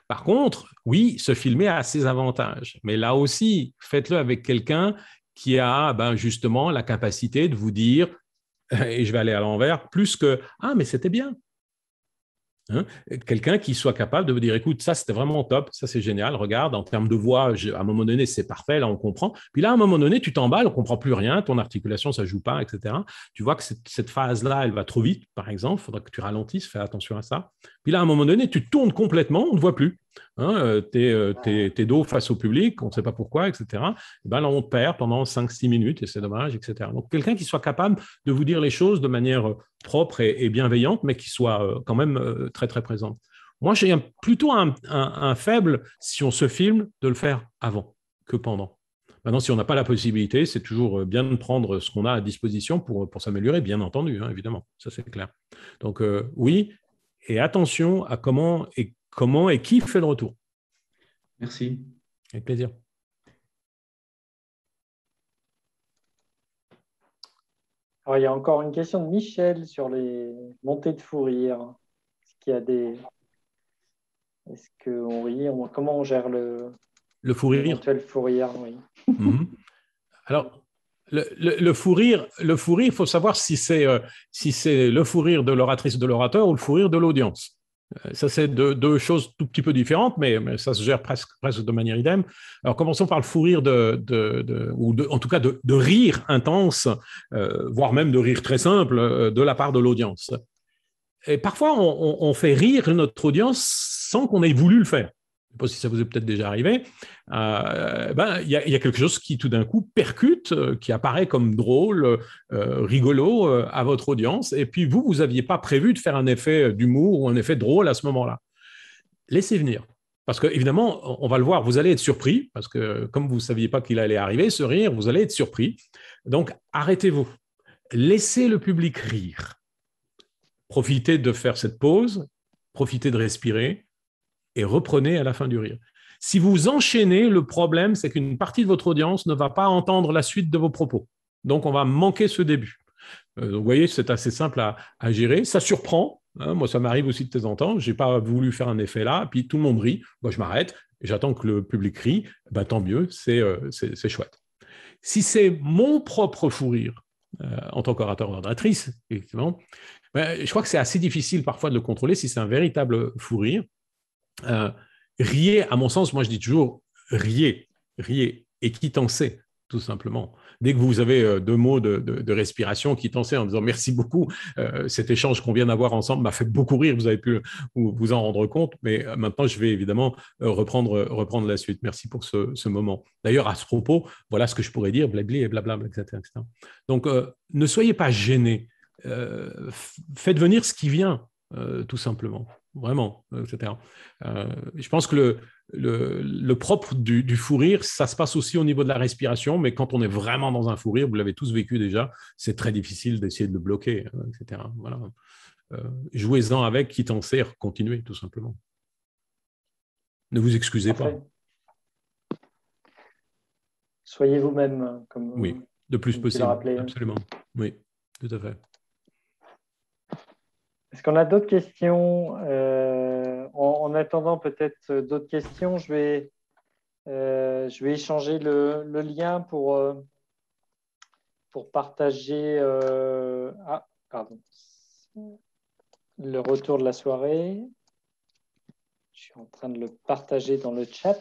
Par contre, oui, se filmer a ses avantages, mais là aussi, faites-le avec quelqu'un qui a ben, justement la capacité de vous dire et je vais aller à l'envers, plus que Ah, mais c'était bien. Hein? Quelqu'un qui soit capable de me dire Écoute, ça c'était vraiment top, ça c'est génial, regarde, en termes de voix, à un moment donné c'est parfait, là on comprend. Puis là, à un moment donné, tu t'emballes, on ne comprend plus rien, ton articulation ça joue pas, etc. Tu vois que cette, phase-là, elle va trop vite, par exemple, il faudra que tu ralentisses, fais attention à ça. Puis là, à un moment donné, tu tournes complètement, on ne voit plus. Hein, euh, euh, tes, dos face au public, on ne sait pas pourquoi, etc. Et eh ben là, on perd pendant 5-6 minutes et c'est dommage, etc. Donc, quelqu'un qui soit capable de vous dire les choses de manière euh, propre et, bienveillante, mais qui soit quand même très, très présent Moi, j'ai plutôt un, un, faible, si on se filme, de le faire avant que pendant. Maintenant, si on n'a pas la possibilité, c'est toujours bien de prendre ce qu'on a à disposition pour, pour s'améliorer, bien entendu, hein, évidemment, ça c'est clair. Donc oui, et attention à comment et comment et qui fait le retour. Merci. Avec plaisir. Alors, il y a encore une question de Michel sur les montées de fou rire ce qu'il y a des. Est-ce qu'on rit Comment on gère le. Le fou rire. Fourrière, Alors, le, le, fou rire, le fou il faut savoir si c'est euh, le fou rire de l'oratrice de l'orateur ou le fou rire de l'audience. Euh, ça, c'est deux, choses tout petit peu différentes, mais, ça se gère presque, de manière idem. Alors, commençons par le fou rire, ou en tout cas de, rire intense, euh, voire même de rire très simple euh, de la part de l'audience. Et parfois, on, fait rire notre audience sans qu'on ait voulu le faire je ne sais pas si ça vous est peut-être déjà arrivé, euh, ben, il y, a, quelque chose qui tout d'un coup percute, euh, qui apparaît comme drôle, euh, rigolo à votre audience, et puis vous, vous n'aviez pas prévu de faire un effet d'humour ou un effet drôle à ce moment-là. Laissez venir. Parce que, évidemment, on va le voir, vous allez être surpris, parce que comme vous ne saviez pas qu'il allait arriver, ce rire, vous allez être surpris. Donc, arrêtez-vous. Laissez le public rire. Profitez de faire cette pause, profitez de respirer, et reprenez à la fin du rire. Si vous enchaînez, le problème, c'est qu'une partie de votre audience ne va pas entendre la suite de vos propos. Donc, on va manquer ce début. Euh, vous voyez, c'est assez simple à, gérer. Ça surprend. Hein. Moi, ça m'arrive aussi de temps en temps. Je n'ai pas voulu faire un effet là, puis tout le monde rit. Moi, je m'arrête. J'attends que le public rit. Ben, tant mieux, euh, c'est chouette. Si c'est mon propre fou rire, euh, en tant qu'orateur ou oratrice, ben, je crois que c'est assez difficile parfois de le contrôler si c'est un véritable fou rire. Euh, riez, à mon sens, moi je dis toujours, riez, riez et qui quittancez, tout simplement. Dès que vous avez euh, deux mots de, respiration qui respiration, quittancez en disant merci beaucoup, euh, cet échange qu'on vient d'avoir ensemble m'a fait beaucoup rire, vous avez pu vous en rendre compte, mais maintenant je vais évidemment reprendre, reprendre la suite. Merci pour ce, moment. D'ailleurs, à ce propos, voilà ce que je pourrais dire, blabli et blablabla, etc. Donc, ne soyez pas gênés, faites venir ce qui vient, tout simplement vraiment, euh, etc. Euh, je pense que le, le, propre du, du, fou rire, ça se passe aussi au niveau de la respiration, mais quand on est vraiment dans un fou rire, vous l'avez tous vécu déjà, c'est très difficile d'essayer de le bloquer, hein, etc. Voilà. Euh, jouez-en avec, qui t'en sert, continuez tout simplement. Ne vous excusez pas. Soyez vous-même, hein, comme oui, de plus possible. Absolument, oui, tout à fait. Est-ce qu'on a d'autres questions euh, en, attendant peut-être d'autres questions, je vais, euh, échanger le, lien pour, euh, pour partager ah, le retour de la soirée. Je suis en train de le partager dans le chat.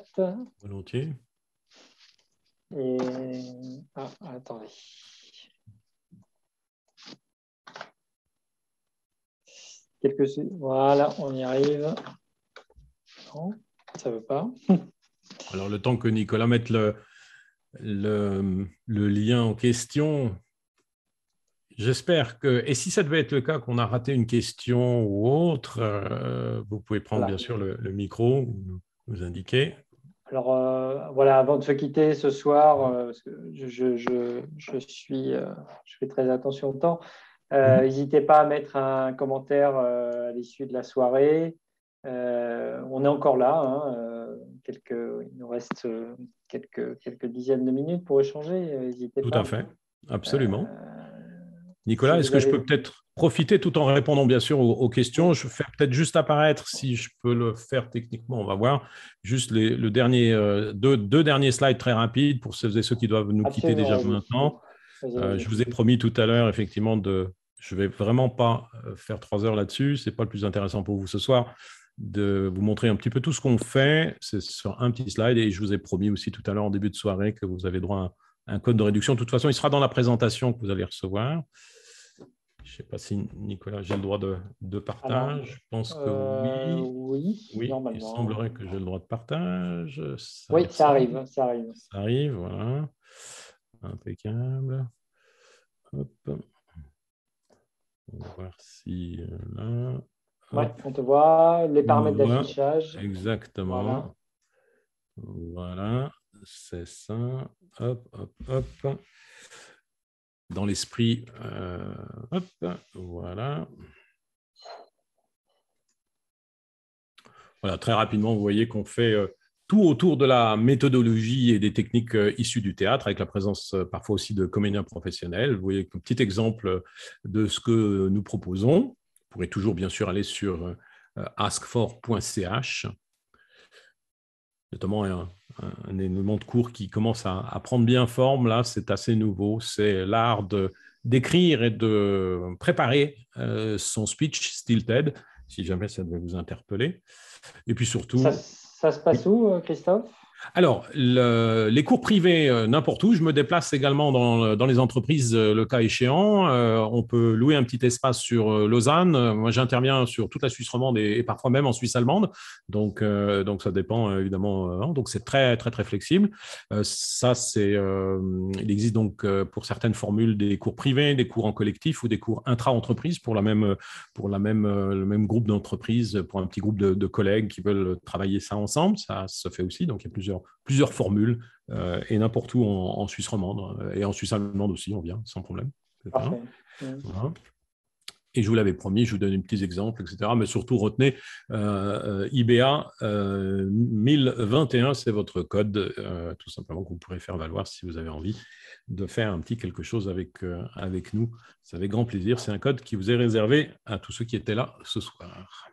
Volontiers. Ah, attendez. Voilà, on y arrive. Non, ça ne veut pas. Alors, le temps que Nicolas mette le, lien en question, j'espère que. Et si ça devait être le cas qu'on a raté une question ou autre, euh, vous pouvez prendre bien sûr le, micro, vous nous indiquer. Alors euh, voilà, avant de se quitter ce soir, euh, je, suis, je fais très attention au temps. Mhm. Euh, n'hésitez pas à mettre un commentaire euh, à l'issue de la soirée. Euh, on est encore là. Hein, quelques, il nous reste quelques, quelques dizaines de minutes pour échanger. N'hésitez Tout à fait, absolument. Nicolas, est-ce que je peux peut-être profiter tout en répondant bien sûr aux, questions Je fais peut-être juste apparaître, si je peux le faire techniquement, on va voir, juste le dernier, deux, derniers slides très rapides pour ceux et ceux qui doivent nous quitter déjà maintenant. je vous ai promis tout à l'heure, effectivement, de, je ne vais vraiment pas euh, faire trois heures là-dessus, ce n'est pas le plus intéressant pour vous ce soir de vous montrer un petit peu tout ce qu'on fait. C'est sur un petit slide et je vous ai promis aussi tout à l'heure en début de soirée que vous avez droit à un code de réduction. De toute façon, il sera dans la présentation que vous allez recevoir. Je ne sais pas si Nicolas, j'ai le droit de, de partage. je pense que euh, oui. Oui, oui il semblerait que j'ai le droit de partage. oui, ça arrive, ça arrive. Ça arrive, voilà. Impeccable. Hop. On si euh, là. on te voit, les paramètres d'affichage. Exactement. Voilà, c'est ça. Hop, hop, hop. Dans l'esprit, euh, hop, voilà. Voilà, très rapidement, vous voyez qu'on fait euh, tout autour de la méthodologie et des techniques euh, issues du théâtre, avec la présence euh, parfois aussi de comédiens professionnels. Vous voyez un petit exemple de ce que nous proposons. Vous pourrez toujours bien sûr aller sur euh, askfor.ch, notamment un, un, élément de cours qui commence à, prendre bien forme. Là, c'est assez nouveau. C'est l'art d'écrire et de préparer son speech stilted, TED, si jamais ça devait vous interpeller. Et puis surtout... Ça se passe où, euh, Christophe alors, les cours privés, euh, n'importe où, je me déplace également dans, euh, dans les entreprises, euh, le cas échéant. on peut louer un petit espace sur Lausanne. Moi, j'interviens sur toute la Suisse romande et, parfois même en Suisse allemande. Donc, donc ça dépend évidemment. Hein. donc, c'est très, très, très flexible. ça, c'est. il existe donc pour certaines formules des cours privés, des cours en collectif ou des cours intra-entreprise pour, la même, pour la même, le même groupe d'entreprises, pour un petit groupe de, de collègues qui veulent travailler ça ensemble. Ça se fait aussi. Donc, il y a plusieurs plusieurs, formules, euh, et n'importe où en, Suisse romande, euh, et en Suisse allemande aussi, on vient, sans problème. Et je vous l'avais promis, je vous donne des petits exemples, etc. Mais surtout, retenez, euh, IBA 1021, c'est votre code, tout simplement, que vous pourrez faire valoir si vous avez envie de faire un petit quelque chose avec, avec nous. C'est avec grand plaisir. C'est un code qui vous est réservé à tous ceux qui étaient là ce soir.